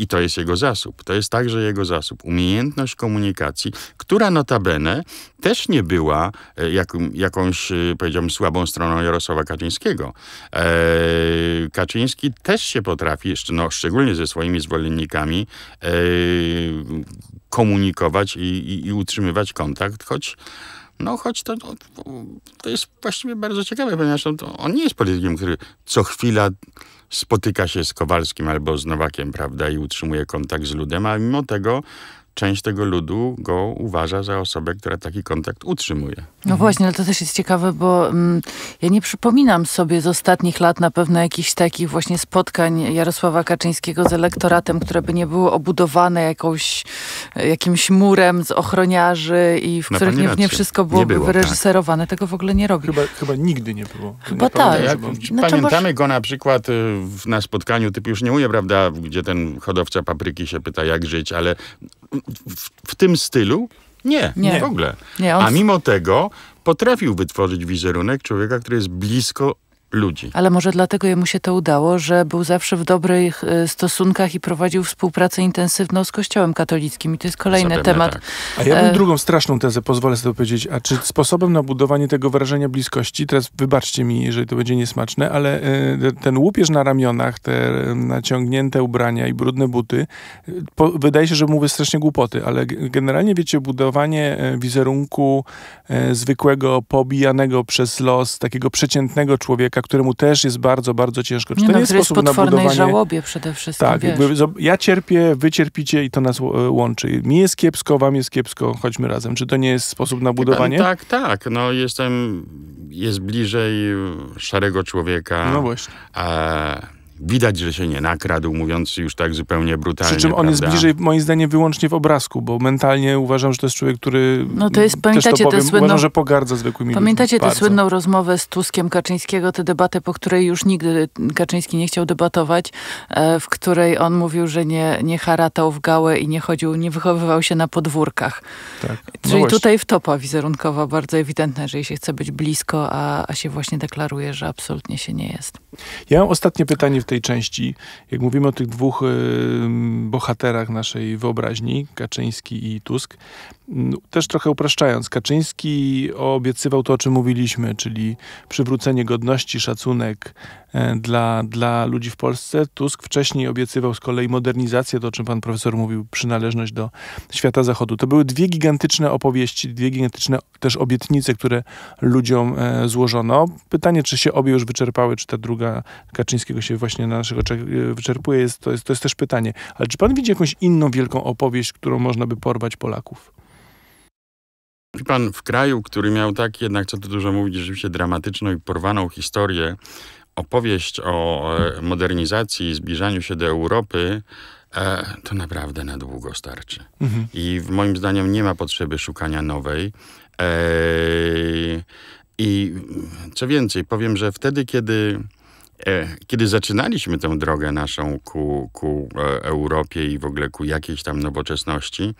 I to jest jego zasób. To jest także jego zasób. Umiejętność komunikacji, która notabene też nie była e, jakąś, e, powiedziałbym, słabą stroną Jarosława Kaczyńskiego. Eee, E, Kaczyński też się potrafi, no, szczególnie ze swoimi zwolennikami, e, komunikować i, i, i utrzymywać kontakt, choć no choć to, no, to jest właściwie bardzo ciekawe, ponieważ on, on, nie jest politykiem, który co chwila spotyka się z Kowalskim albo z Nowakiem, prawda, i utrzymuje kontakt z ludem, a mimo tego część tego ludu go uważa za osobę, która taki kontakt utrzymuje. No właśnie, ale to też jest ciekawe, bo mm, ja nie przypominam sobie z ostatnich lat na pewno jakichś takich właśnie spotkań Jarosława Kaczyńskiego z elektoratem, które by nie były obudowane jakąś, e, jakimś murem z ochroniarzy i w no, których nie, nie, wszystko byłoby było, tak. wyreżyserowane. Tak. Tego w ogóle nie robi. Chyba, chyba nigdy nie było. Chyba nie tak. Ja, no, pamiętamy bo... go na przykład y, na spotkaniu typu, już nie mówię, prawda, gdzie ten hodowca papryki się pyta, jak żyć, ale w, w tym stylu? Nie, nie, w ogóle. Nie, on... A mimo tego potrafił wytworzyć wizerunek człowieka, który jest blisko ludzi. Ale może dlatego jemu się to udało, że był zawsze w dobrych e, stosunkach i prowadził współpracę intensywną z Kościołem katolickim. I to jest kolejny Zapewne temat. Tak. A ja bym e, drugą straszną tezę, pozwolę sobie powiedzieć. A czy sposobem na budowanie tego wrażenia bliskości, teraz wybaczcie mi, jeżeli to będzie niesmaczne, ale e, ten łupież na ramionach, te naciągnięte ubrania i brudne buty, po, wydaje się, że mówię strasznie głupoty, ale generalnie, wiecie, budowanie wizerunku zwykłego, pobijanego przez los, takiego przeciętnego człowieka, któremu też jest bardzo, bardzo ciężko. Czy nie, to no, nie jest sposób na budowanie... żałobie przede tak, wszystkim, Tak, ja cierpię, wy cierpicie i to nas e, łączy. Mi jest kiepsko, wam jest kiepsko, chodźmy razem. Czy to nie jest sposób na budowanie? Tak, tak. No jestem, jest bliżej szarego człowieka. No właśnie. A Widać, że się nie nakradł, mówiąc już tak zupełnie brutalnie. Przy czym on prawda? jest bliżej, moim zdaniem, wyłącznie w obrazku, bo mentalnie uważam, że to jest człowiek, który. No to jest, pamiętacie tę słynną. Uważam, że pogardza zwykłymi Pamiętacie tę słynną rozmowę z Tuskiem Kaczyńskiego, tę debatę, po której już nigdy Kaczyński nie chciał debatować, e, w której on mówił, że nie, nie haratał w gałę i nie chodził, nie wychowywał się na podwórkach. Tak. No Czyli tutaj wtopa wizerunkowa bardzo ewidentna, jeżeli się chce być blisko, a, a się właśnie deklaruje, że absolutnie się nie jest. Ja mam ostatnie pytanie w tej części, jak mówimy o tych dwóch bohaterach naszej wyobraźni, Kaczyński i Tusk, Mm, też trochę upraszczając, Kaczyński obiecywał to, o czym mówiliśmy, czyli przywrócenie godności, szacunek e, dla, dla ludzi w Polsce. Tusk wcześniej obiecywał z kolei modernizację, to o czym pan profesor mówił, przynależność do świata zachodu. To były dwie gigantyczne opowieści, dwie gigantyczne też obietnice, które ludziom e, złożono. Pytanie, czy się obie już wyczerpały, czy ta druga Kaczyńskiego się właśnie na naszego e, wyczerpuje, jest, to, jest, to jest też pytanie. Ale czy pan widzi jakąś inną wielką opowieść, którą można by porwać Polaków? I pan w kraju, który miał tak jednak, co tu dużo mówić, rzeczywiście dramatyczną i porwaną historię, opowieść o e, modernizacji i zbliżaniu się do Europy, e, to naprawdę na długo starczy. Mhm. I w moim zdaniem nie ma potrzeby szukania nowej. E, I co więcej, powiem, że wtedy, kiedy E, kiedy zaczynaliśmy tę drogę naszą ku, ku e, Europie i w ogóle ku jakiejś tam nowoczesności,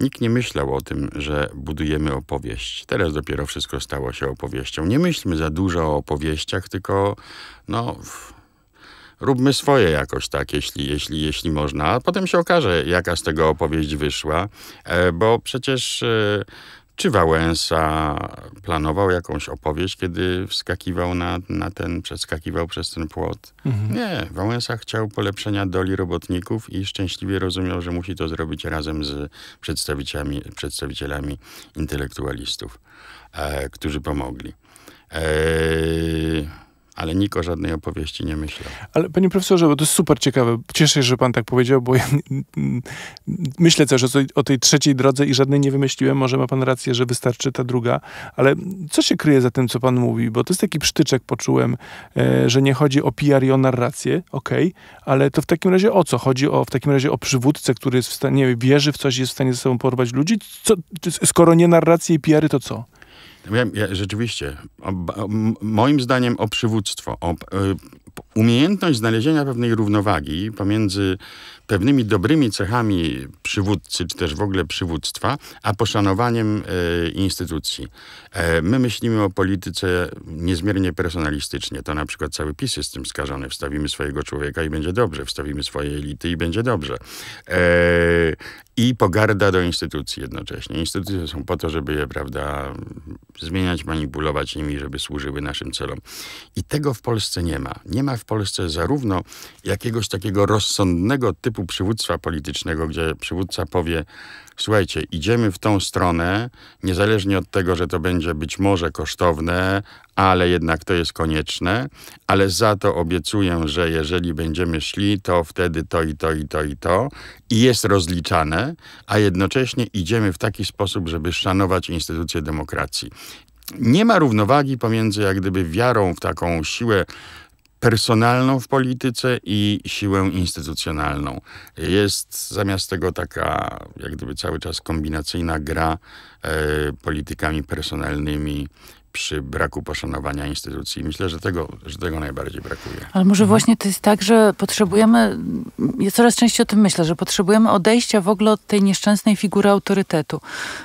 nikt nie myślał o tym, że budujemy opowieść. Teraz dopiero wszystko stało się opowieścią. Nie myślmy za dużo o opowieściach, tylko no, róbmy swoje jakoś tak, jeśli, jeśli, jeśli można. A potem się okaże, jaka z tego opowieść wyszła, e, bo przecież czy Wałęsa planował jakąś opowieść, kiedy wskakiwał na, na ten, przeskakiwał przez ten płot? Mhm. Nie, Wałęsa chciał polepszenia doli robotników i szczęśliwie rozumiał, że musi to zrobić razem z przedstawicielami, przedstawicielami intelektualistów, e, którzy pomogli. E, ale Niko o żadnej opowieści nie myślał. Ale panie profesorze, bo to jest super ciekawe. Cieszę się, że pan tak powiedział, bo ja myślę też o, o tej trzeciej drodze i żadnej nie wymyśliłem. Może ma pan rację, że wystarczy ta druga, ale co się kryje za tym, co pan mówi? Bo to jest taki przytyczek, poczułem, e, że nie chodzi o PR i o narrację, okej, okay, ale to w takim razie o co? Chodzi o, w takim razie o przywódcę, który jest w stanie, wierzy w coś, jest w stanie ze sobą porwać ludzi? Co, skoro nie narrację i PR, y, to co? Ja, ja, rzeczywiście. O, o, moim zdaniem o przywództwo, o y, umiejętność znalezienia pewnej równowagi pomiędzy pewnymi dobrymi cechami przywódcy, czy też w ogóle przywództwa, a poszanowaniem y, instytucji. E, my myślimy o polityce niezmiernie personalistycznie. To na przykład cały PiS jest z tym skażony. Wstawimy swojego człowieka i będzie dobrze. Wstawimy swoje elity i będzie dobrze. E, i pogarda do instytucji jednocześnie. Instytucje są po to, żeby je, prawda, zmieniać, manipulować nimi, żeby służyły naszym celom. I tego w Polsce nie ma. Nie ma w Polsce zarówno jakiegoś takiego rozsądnego typu przywództwa politycznego, gdzie przywódca powie, słuchajcie, idziemy w tą stronę, niezależnie od tego, że to będzie być może kosztowne, ale jednak to jest konieczne, ale za to obiecuję, że jeżeli będziemy szli, to wtedy to i to i to i to i jest rozliczane, a jednocześnie idziemy w taki sposób, żeby szanować instytucje demokracji. Nie ma równowagi pomiędzy jak gdyby wiarą w taką siłę personalną w polityce i siłę instytucjonalną. Jest zamiast tego taka, jak gdyby cały czas kombinacyjna gra e, politykami personalnymi przy braku poszanowania instytucji. Myślę, że tego, że tego najbardziej brakuje. Ale może mhm. właśnie to jest tak, że potrzebujemy, ja coraz częściej o tym myślę, że potrzebujemy odejścia w ogóle od tej nieszczęsnej figury autorytetu,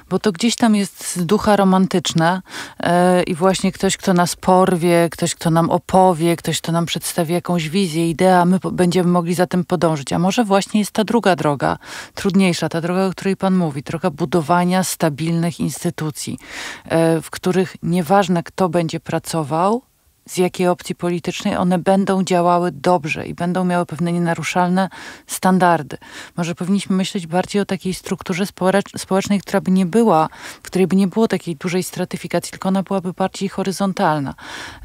bo to gdzieś tam jest ducha romantyczna e, i właśnie ktoś, kto nas porwie, ktoś, kto nam opowie, ktoś, kto nam przedstawi jakąś wizję, ideę, my będziemy mogli za tym podążyć. A może właśnie jest ta druga droga, trudniejsza, ta droga, o której pan mówi, droga budowania stabilnych instytucji, e, w których nie ważne, kto będzie pracował, z jakiej opcji politycznej, one będą działały dobrze i będą miały pewne nienaruszalne standardy. Może powinniśmy myśleć bardziej o takiej strukturze społecz społecznej, która by nie była, w której by nie było takiej dużej stratyfikacji, tylko ona byłaby bardziej horyzontalna.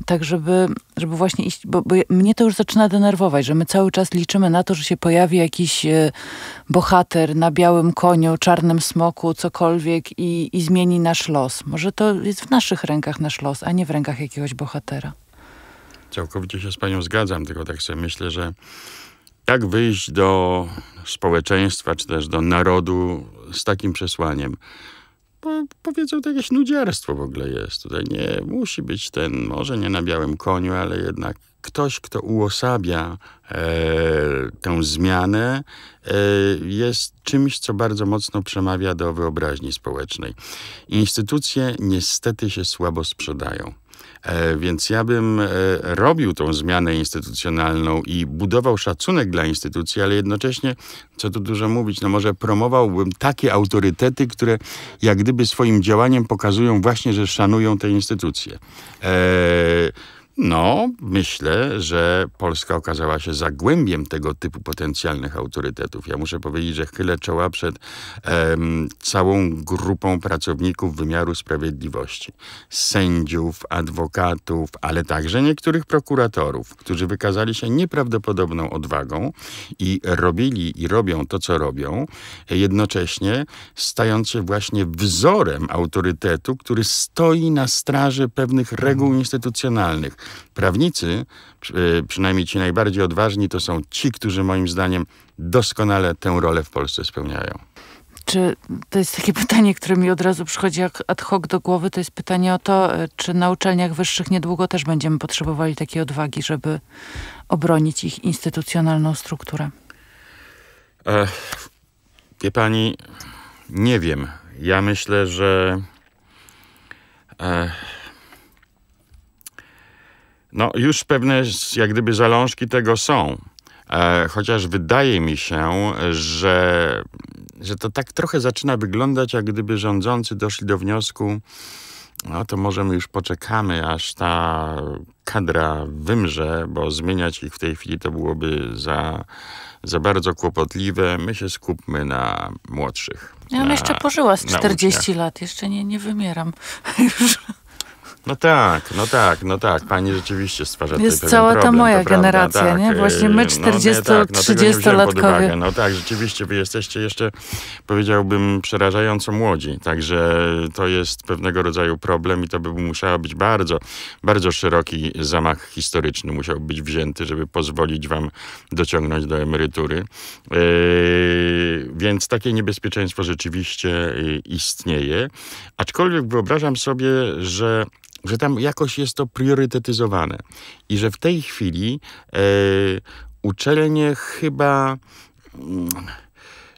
Tak, żeby, żeby właśnie iść, bo, bo mnie to już zaczyna denerwować, że my cały czas liczymy na to, że się pojawi jakiś e, bohater na białym koniu, czarnym smoku, cokolwiek i, i zmieni nasz los. Może to jest w naszych rękach nasz los, a nie w rękach jakiegoś bohatera całkowicie się z panią zgadzam, tylko tak sobie myślę, że jak wyjść do społeczeństwa, czy też do narodu z takim przesłaniem? Bo powiedzą, to jakieś nudziarstwo w ogóle jest. Tutaj nie musi być ten, może nie na białym koniu, ale jednak ktoś, kto uosabia e, tę zmianę, e, jest czymś, co bardzo mocno przemawia do wyobraźni społecznej. Instytucje niestety się słabo sprzedają. E, więc ja bym e, robił tą zmianę instytucjonalną i budował szacunek dla instytucji, ale jednocześnie, co tu dużo mówić, no może promowałbym takie autorytety, które jak gdyby swoim działaniem pokazują właśnie, że szanują te instytucje. E, no, myślę, że Polska okazała się zagłębiem tego typu potencjalnych autorytetów. Ja muszę powiedzieć, że chylę czoła przed całą grupą pracowników wymiaru sprawiedliwości. Sędziów, adwokatów, ale także niektórych prokuratorów, którzy wykazali się nieprawdopodobną odwagą i robili i robią to, co robią, jednocześnie stając się właśnie wzorem autorytetu, który stoi na straży pewnych reguł instytucjonalnych Prawnicy, e, przynajmniej ci najbardziej odważni, to są ci, którzy moim zdaniem doskonale tę rolę w Polsce spełniają. Czy to jest takie [laughs] pytanie, które mi od razu przychodzi jak ad hoc do głowy, to jest pytanie o to, e, czy na uczelniach wyższych niedługo też będziemy potrzebowali takiej odwagi, żeby obronić ich instytucjonalną strukturę? wie pani, nie wiem. Ja myślę, że no, już pewne jak gdyby zalążki tego są. E, chociaż wydaje mi się, że, że to tak trochę zaczyna wyglądać, jak gdyby rządzący doszli do wniosku, no to możemy już poczekamy, aż ta kadra wymrze, bo zmieniać ich w tej chwili to byłoby za, za bardzo kłopotliwe. My się skupmy na młodszych. Ja bym jeszcze pożyła z 40 lat, jeszcze nie, nie wymieram. [laughs] No tak, no tak, no tak. Pani rzeczywiście stwarza Jest tutaj cała problem, ta moja generacja, tak. nie? Właśnie my 40-30-latkowie. No, no tak, no, no, tak, rzeczywiście wy jesteście jeszcze, powiedziałbym, przerażająco młodzi. Także to jest pewnego rodzaju problem i to by musiało być bardzo, bardzo szeroki zamach historyczny. Musiał być wzięty, żeby pozwolić wam dociągnąć do emerytury. Yy, więc takie niebezpieczeństwo rzeczywiście yy, istnieje. Aczkolwiek wyobrażam sobie, że że tam jakoś jest to priorytetyzowane i że w tej chwili e, uczelnie chyba. Mm,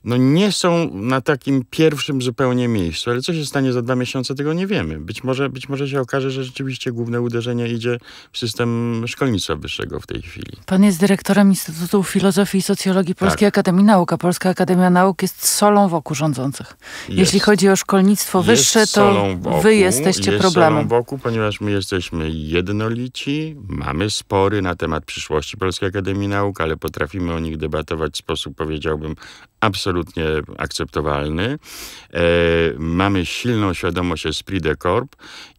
no nie są na takim pierwszym zupełnie miejscu, ale co się stanie za dwa miesiące, tego nie wiemy. Być może, być może się okaże, że rzeczywiście główne uderzenie idzie w system szkolnictwa wyższego w tej chwili. Pan jest dyrektorem Instytutu Filozofii i Socjologii tak. Polskiej tak. Akademii Nauk, a Polska Akademia Nauk jest solą wokół rządzących. Jest. Jeśli chodzi o szkolnictwo wyższe, to wokół, wy jesteście jest problemem. solą wokół, ponieważ my jesteśmy jednolici, mamy spory na temat przyszłości Polskiej Akademii Nauk, ale potrafimy o nich debatować w sposób, powiedziałbym, absolutnie absolutnie akceptowalny. E, mamy silną świadomość esprit de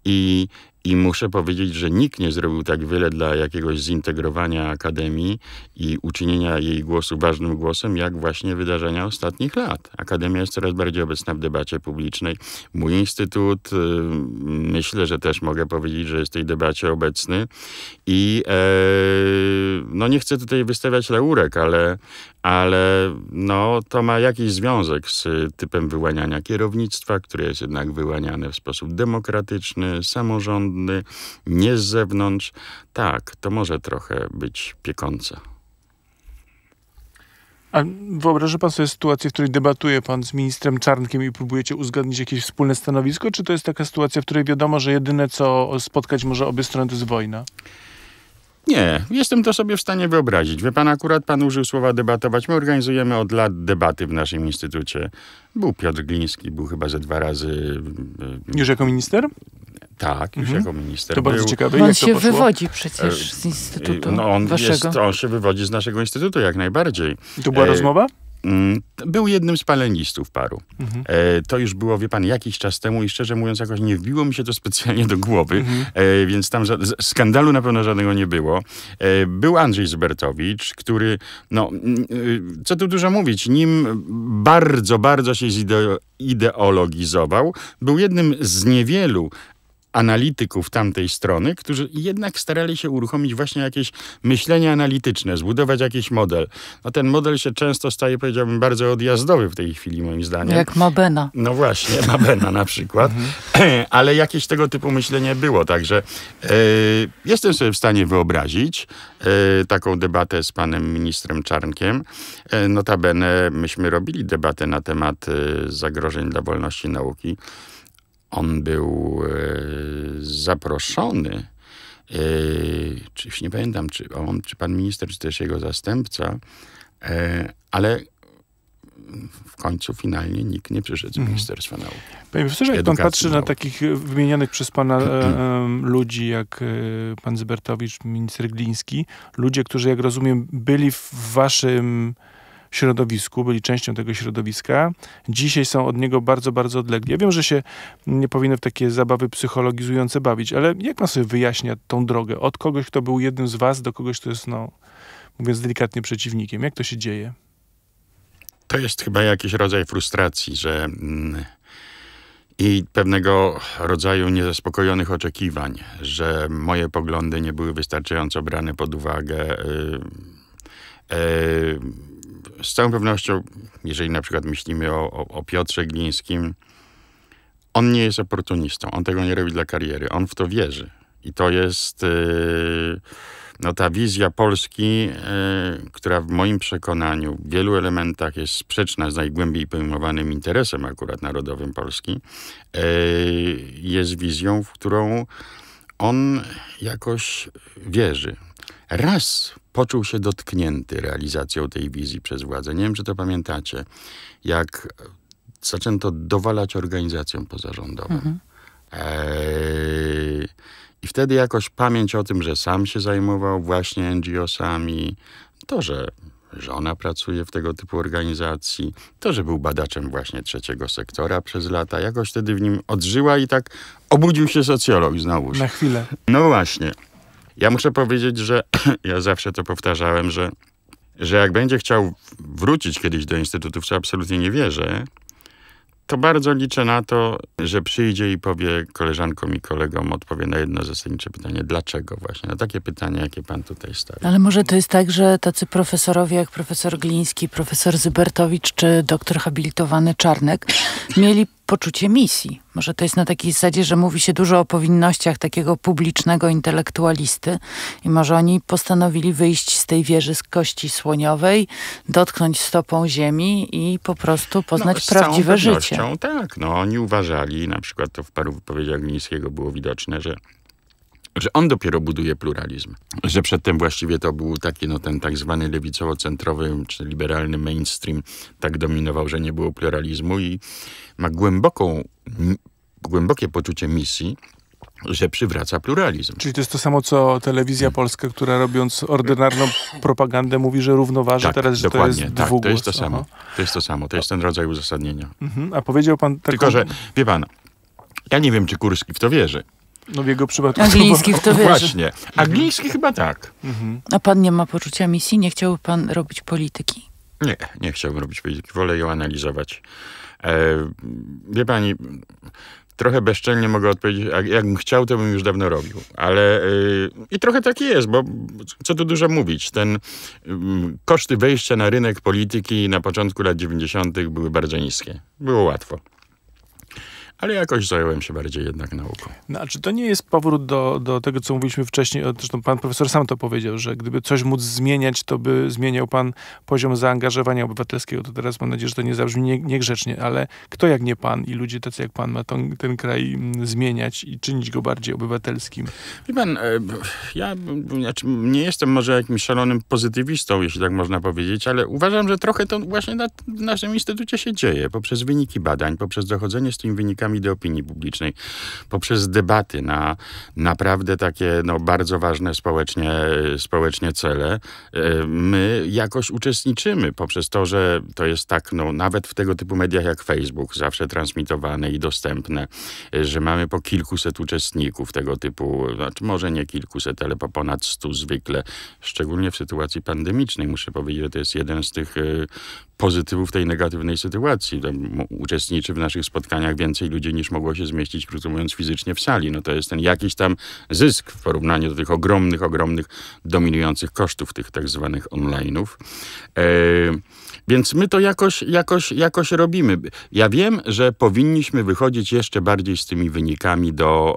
i i muszę powiedzieć, że nikt nie zrobił tak wiele dla jakiegoś zintegrowania Akademii i uczynienia jej głosu ważnym głosem, jak właśnie wydarzenia ostatnich lat. Akademia jest coraz bardziej obecna w debacie publicznej. Mój instytut, y, myślę, że też mogę powiedzieć, że jest w tej debacie obecny. I e, no nie chcę tutaj wystawiać laurek, ale, ale no, to ma jakiś związek z typem wyłaniania kierownictwa, które jest jednak wyłaniane w sposób demokratyczny, samorządny nie z zewnątrz, tak, to może trochę być piekące. A wyobraża pan sobie sytuację, w której debatuje pan z ministrem Czarnkiem i próbujecie uzgodnić jakieś wspólne stanowisko? Czy to jest taka sytuacja, w której wiadomo, że jedyne, co spotkać może obie strony, to jest wojna? Nie, jestem to sobie w stanie wyobrazić. Wie pan, akurat pan użył słowa debatować. My organizujemy od lat debaty w naszym instytucie. Był Piotr Gliński, był chyba ze dwa razy... Już jako minister? Tak, już mhm. jako minister. To był. bardzo ciekawe. No on się poszło? wywodzi przecież e, z instytutu. No, on, waszego. Jest, on się wywodzi z naszego instytutu jak najbardziej. To była e, rozmowa? Mm, był jednym z palenistów paru. Mhm. E, to już było, wie pan, jakiś czas temu i szczerze mówiąc, jakoś nie wbiło mi się to specjalnie do głowy, mhm. e, więc tam za, skandalu na pewno żadnego nie było. E, był Andrzej Zbertowicz, który, no, y, co tu dużo mówić, nim bardzo, bardzo się zide ideologizował. Był jednym z niewielu analityków tamtej strony, którzy jednak starali się uruchomić właśnie jakieś myślenie analityczne, zbudować jakiś model. No ten model się często staje, powiedziałbym, bardzo odjazdowy w tej chwili, moim zdaniem. Jak Mabena. No właśnie, Mabena na przykład. Mhm. [clears throat] Ale jakieś tego typu myślenie było, także e, jestem sobie w stanie wyobrazić e, taką debatę z panem ministrem Czarnkiem. Yy, notabene myśmy robili debatę na temat zagrożeń dla wolności nauki on był e, zaproszony, e, czy nie pamiętam, czy, on, czy pan minister, czy też jego zastępca, e, ale w końcu finalnie nikt nie przyszedł z mhm. Ministerstwa Nauki. Panie profesorze, jak pan patrzy nauki. na takich wymienionych przez pana mhm. ludzi, jak pan Zybertowicz, minister Gliński, ludzie, którzy, jak rozumiem, byli w waszym środowisku, byli częścią tego środowiska, dzisiaj są od niego bardzo, bardzo odlegli. Ja wiem, że się nie powinno w takie zabawy psychologizujące bawić, ale jak pan sobie wyjaśnia tą drogę od kogoś, kto był jednym z was, do kogoś, kto jest, no, mówiąc delikatnie, przeciwnikiem? Jak to się dzieje? To jest chyba jakiś rodzaj frustracji, że mm, i pewnego rodzaju niezaspokojonych oczekiwań, że moje poglądy nie były wystarczająco brane pod uwagę. Yy, yy, z całą pewnością, jeżeli na przykład myślimy o, o, o Piotrze Glińskim, on nie jest oportunistą, on tego nie robi dla kariery, on w to wierzy. I to jest yy, no, ta wizja Polski, yy, która w moim przekonaniu w wielu elementach jest sprzeczna z najgłębiej pojmowanym interesem akurat narodowym Polski, yy, jest wizją, w którą on jakoś wierzy. Raz poczuł się dotknięty realizacją tej wizji przez władzę. Nie wiem, czy to pamiętacie, jak zaczęto dowalać organizacjom pozarządowym. Mhm. Eee, I wtedy jakoś pamięć o tym, że sam się zajmował właśnie NGO-sami, to, że żona pracuje w tego typu organizacji, to, że był badaczem właśnie trzeciego sektora przez lata, jakoś wtedy w nim odżyła i tak obudził się socjolog już. Na chwilę. No właśnie. Ja muszę powiedzieć, że [clears throat] ja zawsze to powtarzałem, że, że jak będzie chciał wrócić kiedyś do instytutu, w co absolutnie nie wierzę, to bardzo liczę na to, że przyjdzie i powie koleżankom i kolegom, odpowie na jedno zasadnicze pytanie, dlaczego właśnie, na no takie pytanie, jakie pan tutaj stawia. Ale może to jest tak, że tacy profesorowie jak profesor Gliński, profesor Zybertowicz czy doktor habilitowany Czarnek mieli poczucie misji. Może to jest na takiej zasadzie, że mówi się dużo o powinnościach takiego publicznego intelektualisty i może oni postanowili wyjść z tej wieży z kości słoniowej, dotknąć stopą ziemi i po prostu no, poznać no, z prawdziwe życie. Tak, no oni uważali, na przykład to w paru wypowiedziach Glińskiego było widoczne, że że on dopiero buduje pluralizm. Że przedtem właściwie to był taki, no ten tak zwany lewicowo-centrowy czy liberalny mainstream tak dominował, że nie było pluralizmu i ma głęboką, głębokie poczucie misji, że przywraca pluralizm. Czyli to jest to samo, co telewizja hmm. polska, która robiąc ordynarną propagandę mówi, że równoważy tak, teraz, że to jest tak, dwugłos. to jest to samo. Aha. To jest to samo, to jest ten rodzaj uzasadnienia. Mhm. A powiedział pan... Taką... Tylko, że wie pan, ja nie wiem, czy Kurski w to wierzy. No w jego przypadku... to wiesz. Właśnie. Angliński mhm. chyba tak. Mhm. A pan nie ma poczucia misji? Nie chciałby pan robić polityki? Nie, nie chciałbym robić polityki. Wolę ją analizować. E, wie pani, trochę bezczelnie mogę odpowiedzieć, jakbym chciał, to bym już dawno robił. Ale e, i trochę tak jest, bo co tu dużo mówić. Ten koszty wejścia na rynek polityki na początku lat 90. były bardzo niskie. Było łatwo ale jakoś zająłem się bardziej jednak nauką. No, a czy to nie jest powrót do, do tego, co mówiliśmy wcześniej, zresztą pan profesor sam to powiedział, że gdyby coś móc zmieniać, to by zmieniał pan poziom zaangażowania obywatelskiego. To teraz mam nadzieję, że to nie zabrzmi nie, niegrzecznie, ale kto jak nie pan i ludzie tacy jak pan ma ten, ten kraj mm, zmieniać i czynić go bardziej obywatelskim? Wie pan, e, ja znaczy nie jestem może jakimś szalonym pozytywistą, jeśli tak można powiedzieć, ale uważam, że trochę to właśnie na, w naszym instytucie się dzieje. Poprzez wyniki badań, poprzez dochodzenie z tymi wynikami słuchaczami do opinii publicznej, poprzez debaty na naprawdę takie no, bardzo ważne społecznie, społecznie cele, e, my jakoś uczestniczymy poprzez to, że to jest tak, no, nawet w tego typu mediach jak Facebook, zawsze transmitowane i dostępne, e, że mamy po kilkuset uczestników tego typu, znaczy może nie kilkuset, ale po ponad stu zwykle, szczególnie w sytuacji pandemicznej. Muszę powiedzieć, że to jest jeden z tych e, pozytywów tej negatywnej sytuacji. Uczestniczy w naszych spotkaniach więcej ludzi, wypowiedzi niż mogło się zmieścić, krótko mówiąc, fizycznie w sali. No to jest ten jakiś tam zysk w porównaniu do tych ogromnych, ogromnych, dominujących kosztów tych tak zwanych online'ów. E, więc my to jakoś, jakoś, jakoś robimy. Ja wiem, że powinniśmy wychodzić jeszcze bardziej z tymi wynikami do,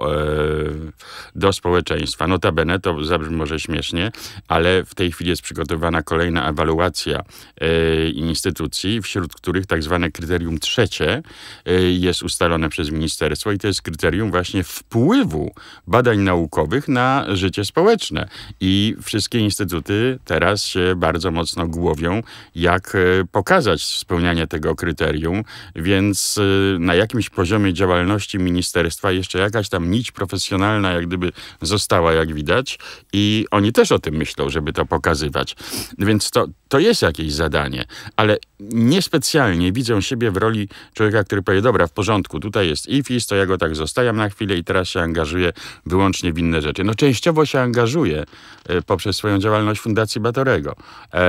e, do społeczeństwa. Notabene, to zabrzmi może śmiesznie, ale w tej chwili jest przygotowana kolejna ewaluacja e, instytucji, wśród których tak zwane kryterium trzecie e, jest ustalone przez ministerstwo i to jest kryterium właśnie wpływu badań naukowych na życie społeczne. I wszystkie instytuty teraz się bardzo mocno głowią, jak pokazać spełnianie tego kryterium, więc y, na jakimś poziomie działalności ministerstwa jeszcze jakaś tam nić profesjonalna jak gdyby została, jak widać i oni też o tym myślą, żeby to pokazywać. Więc to, to jest jakieś zadanie, ale niespecjalnie widzę siebie w roli człowieka, który powie, dobra, w porządku, tutaj jest IFIS, to ja go tak zostawiam na chwilę i teraz się angażuję wyłącznie w inne rzeczy. No częściowo się angażuję y, poprzez swoją działalność Fundacji Batorego. Eee,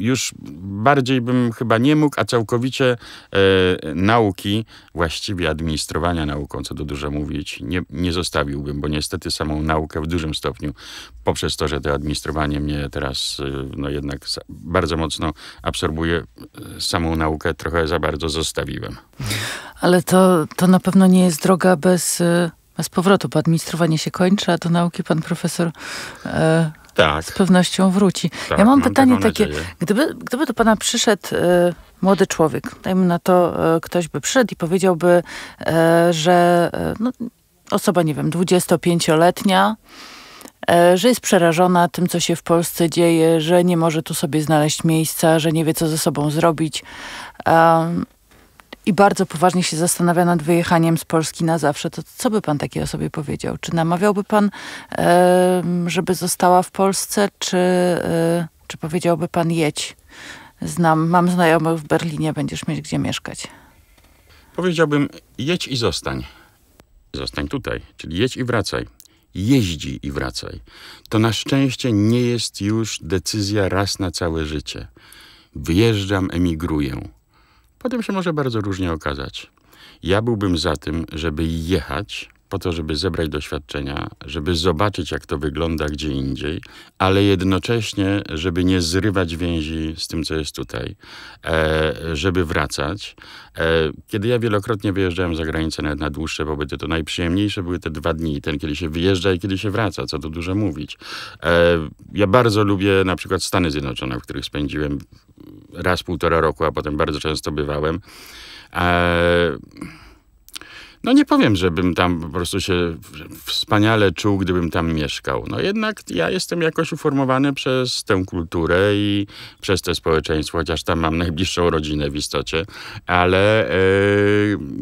już bardziej bym chyba nie mógł, a całkowicie e, nauki, właściwie administrowania nauką, co to dużo mówić, nie, nie zostawiłbym, bo niestety samą naukę w dużym stopniu, poprzez to, że to administrowanie mnie teraz e, no jednak bardzo mocno absorbuje, e, samą naukę trochę za bardzo zostawiłem. Ale to, to na pewno nie jest droga bez, e, bez powrotu, bo administrowanie się kończy, a do nauki pan profesor... E tak. z pewnością wróci. Tak, ja mam, mam pytanie takie, gdyby, gdyby do Pana przyszedł e, młody człowiek, dajmy na to, e, ktoś by przyszedł i powiedziałby, e, że no, osoba, nie wiem, 25-letnia, że jest przerażona tym, co się w Polsce dzieje, że nie może tu sobie znaleźć miejsca, że nie wie, co ze sobą zrobić. Um, i bardzo poważnie się zastanawia nad wyjechaniem z Polski na zawsze, to co by pan takiej osobie powiedział? Czy namawiałby pan, żeby została w Polsce, czy, e, czy powiedziałby pan jedź? Znam, mam znajomych w Berlinie, będziesz mieć gdzie mieszkać. Powiedziałbym jedź i zostań. Zostań tutaj, czyli jedź i wracaj jeździ i wracaj. To na szczęście nie jest już decyzja raz na całe życie. Wyjeżdżam, emigruję. Potem się może bardzo różnie okazać. Ja byłbym za tym, żeby jechać po to, żeby zebrać doświadczenia, żeby zobaczyć, jak to wygląda gdzie indziej, ale jednocześnie, żeby nie zrywać więzi z tym, co jest tutaj, e, żeby wracać. E, kiedy ja wielokrotnie wyjeżdżałem za granicę, nawet na dłuższe pobyty, to najprzyjemniejsze były te dwa dni, ten, kiedy się wyjeżdża i kiedy się wraca, co tu dużo mówić. E, ja bardzo lubię na przykład Stany Zjednoczone, w których spędziłem raz półtora roku, a potem bardzo często bywałem. E, no nie powiem, żebym tam po prostu się wspaniale czuł, gdybym tam mieszkał. No jednak ja jestem jakoś uformowany przez tę kulturę i przez to społeczeństwo, chociaż tam mam najbliższą rodzinę w istocie, ale e,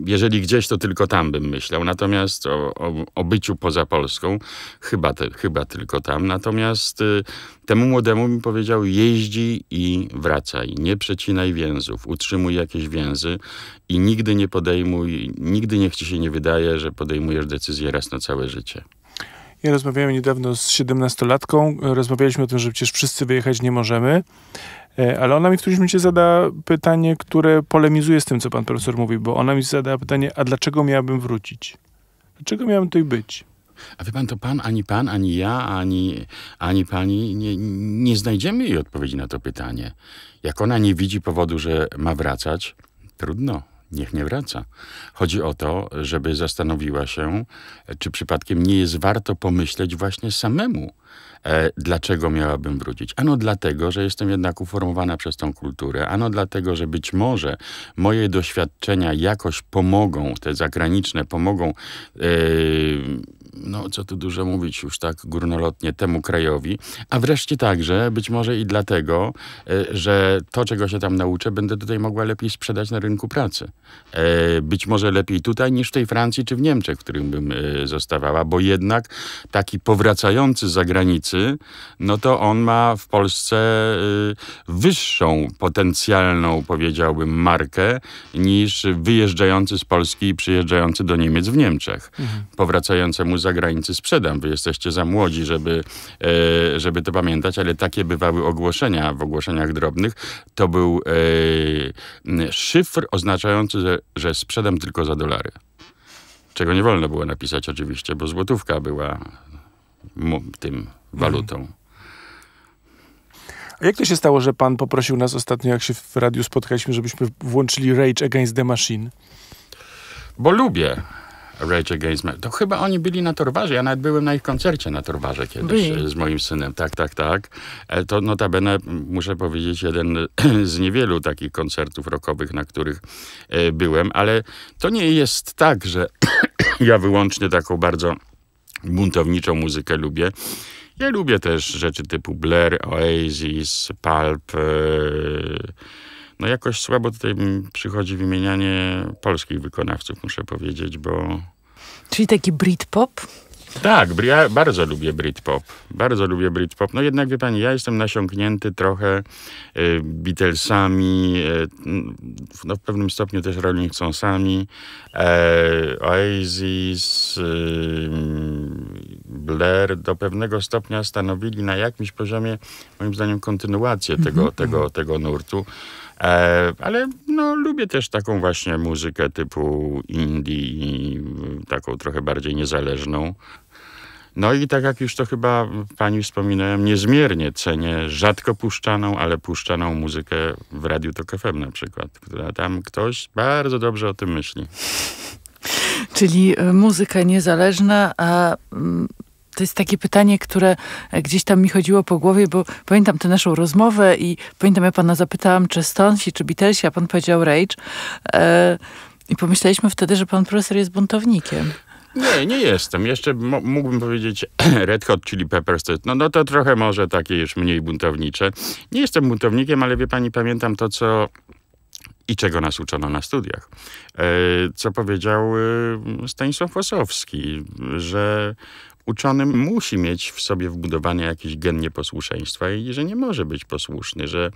jeżeli gdzieś, to tylko tam bym myślał. Natomiast o, o, o byciu poza Polską, chyba, te, chyba tylko tam. Natomiast e, Temu młodemu mi powiedział: jeździ i wracaj, nie przecinaj więzów, utrzymuj jakieś więzy i nigdy nie podejmuj, nigdy niech ci się nie wydaje, że podejmujesz decyzję raz na całe życie. Ja rozmawiałem niedawno z 17-latką. Rozmawialiśmy o tym, że przecież wszyscy wyjechać nie możemy. E, ale ona mi w którymś momencie zada pytanie, które polemizuje z tym, co pan profesor mówi, bo ona mi zada pytanie, a dlaczego miałabym wrócić? Dlaczego miałem tutaj być? A wie pan, to pan, ani pan, ani ja, ani, ani pani nie, nie znajdziemy jej odpowiedzi na to pytanie. Jak ona nie widzi powodu, że ma wracać, trudno, niech nie wraca. Chodzi o to, żeby zastanowiła się, czy przypadkiem nie jest warto pomyśleć właśnie samemu, e, dlaczego miałabym wrócić. Ano dlatego, że jestem jednak uformowana przez tą kulturę, ano dlatego, że być może moje doświadczenia jakoś pomogą, te zagraniczne pomogą. E, no co tu dużo mówić, już tak górnolotnie temu krajowi, a wreszcie także być może i dlatego, e, że to, czego się tam nauczę, będę tutaj mogła lepiej sprzedać na rynku pracy. E, być może lepiej tutaj niż w tej Francji czy w Niemczech, w którym bym e, zostawała, bo jednak taki powracający z zagranicy, no to on ma w Polsce wyższą potencjalną, powiedziałbym, markę niż wyjeżdżający z Polski i przyjeżdżający do Niemiec w Niemczech. Mhm. Powracającemu z zagranicy sprzedam. Wy jesteście za młodzi, żeby, e, żeby to pamiętać, ale takie bywały ogłoszenia w ogłoszeniach drobnych. To był e, szyfr oznaczający, że, że sprzedam tylko za dolary. Czego nie wolno było napisać oczywiście, bo złotówka była tym mhm. walutą. A jak to się stało, że pan poprosił nas ostatnio, jak się w radiu spotkaliśmy, żebyśmy włączyli Rage Against the Machine? Bo lubię. Rage Against Machine. To chyba oni byli na Torwarze, ja nawet byłem na ich koncercie na Torwarze kiedyś byli. E, z moim synem. Tak, tak, tak. E, to notabene, muszę powiedzieć, jeden [clears throat] z niewielu takich koncertów rockowych, na których e, byłem, ale to nie jest tak, że [clears throat] ja wyłącznie taką bardzo buntowniczą muzykę lubię. Ja lubię też rzeczy typu Blair, Oasis, Pulp, yy no jakoś słabo tutaj przychodzi wymienianie polskich wykonawców, muszę powiedzieć, bo... Czyli taki Britpop? Tak, ja bardzo lubię Britpop. Bardzo lubię Britpop. No jednak, wie pani, ja jestem nasiąknięty trochę y, Beatlesami, y, no, w pewnym stopniu też Rolling Stonesami, e, Oasis, y, Blair do pewnego stopnia stanowili na jakimś poziomie, moim zdaniem, kontynuację tego, mm -hmm. tego, tego nurtu. E, ale no, lubię też taką właśnie muzykę typu indie, taką trochę bardziej niezależną. No i tak jak już to chyba pani wspominałem, niezmiernie cenię rzadko puszczaną, ale puszczaną muzykę w Radiu Tok FM na przykład, która tam ktoś bardzo dobrze o tym myśli. Czyli e, muzyka niezależna, a mm, to jest takie pytanie, które e, gdzieś tam mi chodziło po głowie, bo pamiętam tę naszą rozmowę i pamiętam, ja pana zapytałam, czy Stonesi, czy Beatlesi, a pan powiedział Rage. E, I pomyśleliśmy wtedy, że pan profesor jest buntownikiem. Nie, nie jestem. Jeszcze mógłbym powiedzieć [clears throat] Red Hot Chili Peppers. No, no to trochę może takie już mniej buntownicze. Nie jestem buntownikiem, ale wie pani, pamiętam to, co i czego nas uczono na studiach. E, co powiedział y, Stanisław Osowski, że uczony musi mieć w sobie wbudowanie jakieś gen nieposłuszeństwa i że nie może być posłuszny, że,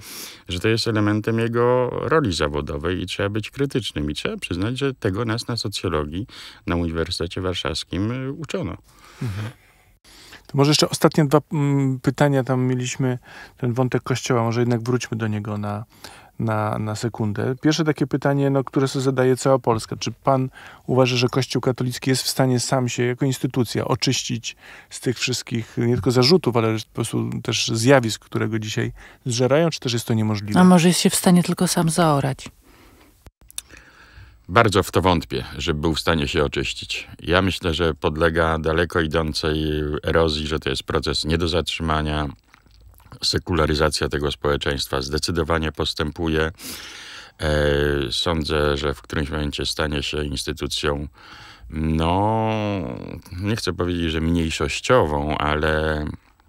że to jest elementem jego roli zawodowej i trzeba być krytycznym. I trzeba przyznać, że tego nas na socjologii na Uniwersytecie Warszawskim y, uczono. Mhm. To może jeszcze ostatnie dwa mm, pytania, tam mieliśmy ten wątek kościoła, może jednak wróćmy do niego na, na, na sekundę. Pierwsze takie pytanie, no, które sobie zadaje cała Polska. Czy pan uważa, że Kościół katolicki jest w stanie sam się jako instytucja oczyścić z tych wszystkich nie tylko zarzutów, ale po prostu też zjawisk, które go dzisiaj zżerają, czy też jest to niemożliwe? A może jest się w stanie tylko sam zaorać? Bardzo w to wątpię, żeby był w stanie się oczyścić. Ja myślę, że podlega daleko idącej erozji, że to jest proces nie do zatrzymania, sekularyzacja tego społeczeństwa zdecydowanie postępuje. E, sądzę, że w którymś momencie stanie się instytucją, no, nie chcę powiedzieć, że mniejszościową, ale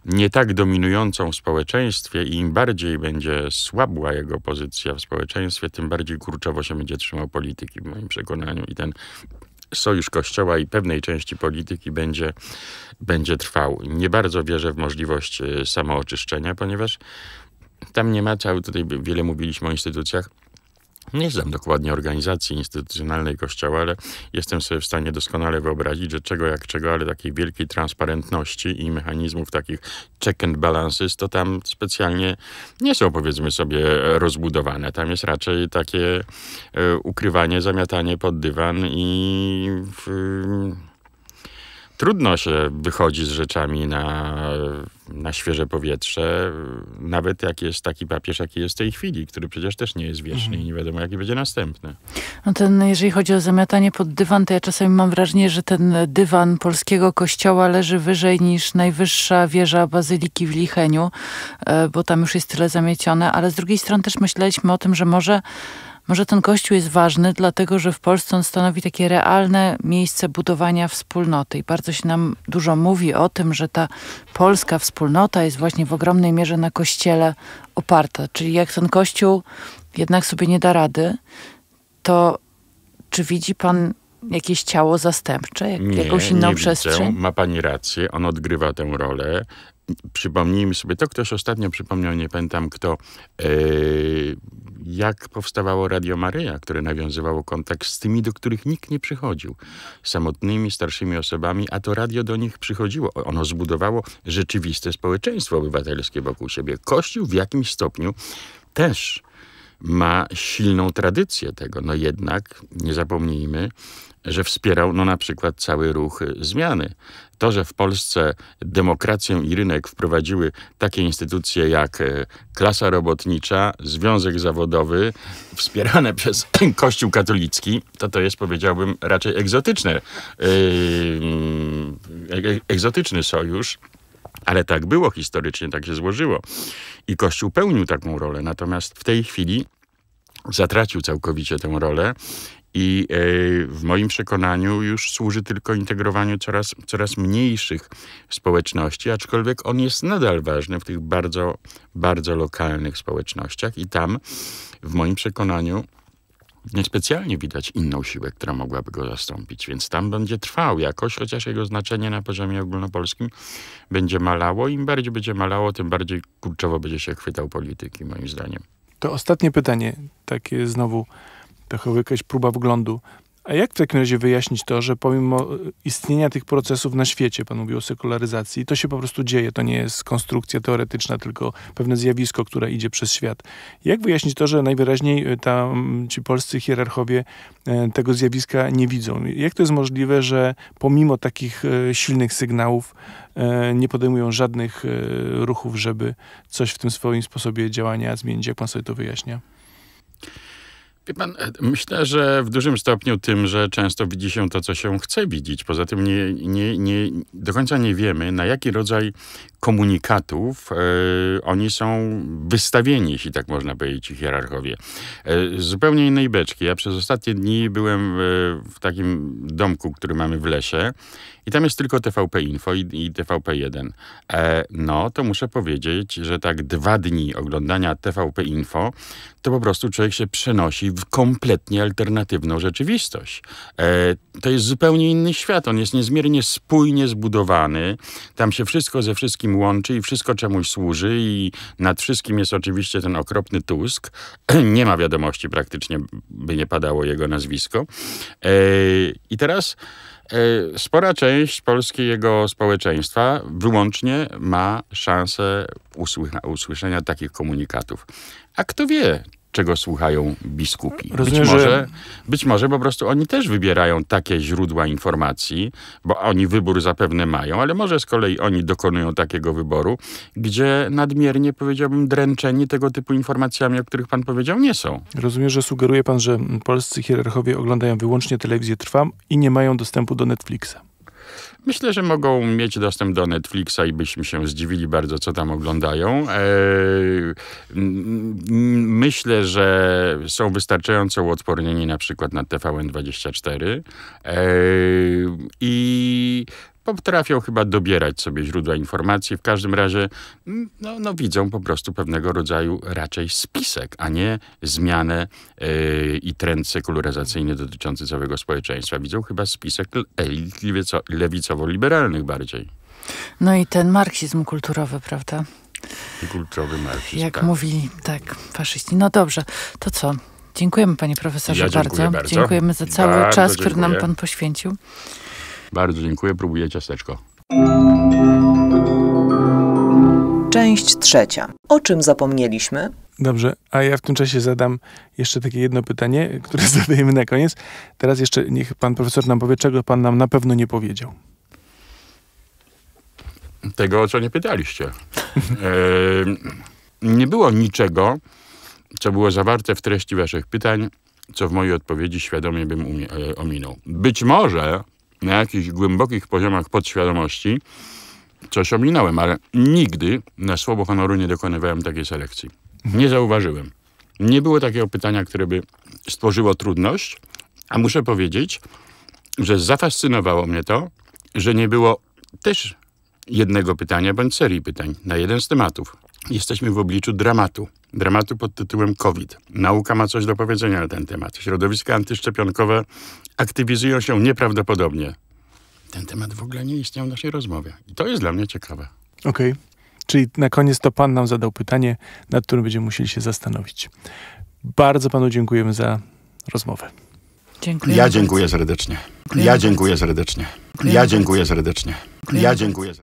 nie tak dominującą w społeczeństwie i im bardziej będzie słabła jego pozycja w społeczeństwie, tym bardziej kurczowo się będzie trzymał polityki, w moim przekonaniu. I ten sojusz Kościoła i pewnej części polityki będzie, będzie trwał. Nie bardzo wierzę w możliwość e, samooczyszczenia, ponieważ tam nie ma, cały tutaj wiele mówiliśmy o instytucjach, nie znam dokładnie organizacji instytucjonalnej kościoła, ale jestem sobie w stanie doskonale wyobrazić, że czego jak czego, ale takiej wielkiej transparentności i mechanizmów takich check and balances to tam specjalnie nie są powiedzmy sobie rozbudowane. Tam jest raczej takie e, ukrywanie, zamiatanie pod dywan i w, trudno się wychodzi z rzeczami na, na świeże powietrze, nawet jak jest taki papież, jaki jest w tej chwili, który przecież też nie jest wieczny mhm. i nie wiadomo, jaki będzie następny. No ten, jeżeli chodzi o zamiatanie pod dywan, to ja czasami mam wrażenie, że ten dywan polskiego kościoła leży wyżej niż najwyższa wieża bazyliki w Licheniu, e, bo tam już jest tyle zamiecione, ale z drugiej strony też myśleliśmy o tym, że może może ten kościół jest ważny, dlatego że w Polsce on stanowi takie realne miejsce budowania wspólnoty i bardzo się nam dużo mówi o tym, że ta polska wspólnota jest właśnie w ogromnej mierze na kościele oparta. Czyli jak ten kościół jednak sobie nie da rady, to czy widzi pan jakieś ciało zastępcze, jak, nie, jakąś inną nie przestrzeń? Ma pani rację, on odgrywa tę rolę przypomnijmy sobie, to ktoś ostatnio przypomniał, nie pamiętam kto, e, jak powstawało Radio Maryja, które nawiązywało kontakt z tymi, do których nikt nie przychodził, samotnymi, starszymi osobami, a to radio do nich przychodziło. Ono zbudowało rzeczywiste społeczeństwo obywatelskie wokół siebie. Kościół w jakimś stopniu też ma silną tradycję tego. No jednak, nie zapomnijmy, że wspierał no, na przykład cały ruch zmiany. To, że w Polsce demokrację i rynek wprowadziły takie instytucje jak e, klasa robotnicza, związek zawodowy, wspierane [laughs] przez Kościół katolicki, to to jest powiedziałbym raczej egzotyczne, yy, egzotyczny sojusz. Ale tak było historycznie, tak się złożyło. I Kościół pełnił taką rolę. Natomiast w tej chwili zatracił całkowicie tę rolę i e, w moim przekonaniu już służy tylko integrowaniu coraz, coraz mniejszych społeczności, aczkolwiek on jest nadal ważny w tych bardzo, bardzo lokalnych społecznościach i tam w moim przekonaniu niespecjalnie widać inną siłę, która mogłaby go zastąpić, więc tam będzie trwał jakoś, chociaż jego znaczenie na poziomie ogólnopolskim będzie malało. Im bardziej będzie malało, tym bardziej kurczowo będzie się chwytał polityki, moim zdaniem. To ostatnie pytanie, takie znowu to jakaś próba wglądu. A jak w takim razie wyjaśnić to, że pomimo e, istnienia tych procesów na świecie, pan mówił o sekularyzacji, to się po prostu dzieje, to nie jest konstrukcja teoretyczna, tylko pewne zjawisko, które idzie przez świat. Jak wyjaśnić to, że najwyraźniej e, tam ci polscy hierarchowie e, tego zjawiska nie widzą? Jak to jest możliwe, że pomimo takich silnych sygnałów nie podejmują żadnych ruchów, żeby coś w tym swoim sposobie działania zmienić? Jak pan sobie to wyjaśnia? Wie pan, e, myślę, że w dużym stopniu tym, że często widzi się to, co się chce widzieć. Poza tym nie, nie, nie, do końca nie wiemy, na jaki rodzaj komunikatów e, oni są wystawieni, jeśli tak można powiedzieć, hierarchowie. E, zupełnie innej beczki. Ja przez ostatnie dni byłem w, e, w takim domku, który mamy w lesie i tam jest tylko TVP Info i, i TVP1. E, no, to muszę powiedzieć, że tak dwa dni oglądania TVP Info, to po prostu człowiek się przenosi w kompletnie alternatywną rzeczywistość. E, to jest zupełnie inny świat. On jest niezmiernie spójnie zbudowany. Tam się wszystko ze wszystkim łączy i wszystko czemuś służy i nad wszystkim jest oczywiście ten okropny Tusk. [clears throat] nie ma wiadomości praktycznie, by nie padało jego nazwisko. E, I teraz... E, spora część polskiego społeczeństwa wyłącznie ma szansę usłyszenia takich komunikatów. A kto wie, czego słuchają biskupi. Rozumiem, być, może, że... być może po prostu oni też wybierają takie źródła informacji, bo oni wybór zapewne mają, ale może z kolei oni dokonują takiego wyboru, gdzie nadmiernie, powiedziałbym, dręczeni tego typu informacjami, o których pan powiedział, nie są. Rozumiem, że sugeruje pan, że polscy hierarchowie oglądają wyłącznie telewizję Trwam i nie mają dostępu do Netflixa. Myślę, że mogą mieć dostęp do Netflixa i byśmy się zdziwili bardzo, co tam oglądają. E, myślę, że są wystarczająco uodpornieni na przykład na TVN24 potrafią chyba dobierać sobie źródła informacji. W każdym razie mm, no, no widzą po prostu pewnego rodzaju raczej spisek, a nie zmianę yy, i trend sekularyzacyjny dotyczący całego społeczeństwa. Widzą chyba spisek lewicowo-liberalnych bardziej. No i ten marksizm kulturowy, prawda? Kulturowy marksizm. Jak tak. mówili, tak, faszyści. No dobrze, to co? Dziękujemy panie profesorze ja bardzo. bardzo. Dziękujemy za cały bardzo czas, dziękuję. który nam pan poświęcił. Bardzo dziękuję, próbuję ciasteczko. Część trzecia. O czym zapomnieliśmy? Dobrze, a ja w tym czasie zadam jeszcze takie jedno pytanie, które [laughs] zadajemy na koniec. Teraz jeszcze niech pan profesor nam powie, czego pan nam na pewno nie powiedział. Tego, o co nie pytaliście. [laughs] e, nie było niczego, co było zawarte w treści waszych pytań, co w mojej odpowiedzi świadomie bym e, ominął. Być może na jakichś głębokich poziomach podświadomości coś ominąłem, ale nigdy na słowo honoru nie dokonywałem takiej selekcji. Nie zauważyłem. Nie było takiego pytania, które by stworzyło trudność, a muszę powiedzieć, że zafascynowało mnie to, że nie było też jednego pytania bądź serii pytań na jeden z tematów. Jesteśmy w obliczu dramatu dramatu pod tytułem COVID. Nauka ma coś do powiedzenia na ten temat. Środowiska antyszczepionkowe aktywizują się nieprawdopodobnie. Ten temat w ogóle nie istniał w naszej rozmowie. I to jest dla mnie ciekawe. Okej. Okay. Czyli na koniec to Pan nam zadał pytanie, nad którym będziemy musieli się zastanowić. Bardzo Panu dziękujemy za rozmowę. Dziękuję. Ja dziękuję serdecznie. Ja dziękuję serdecznie. Ja dziękuję serdecznie. Ja dziękuję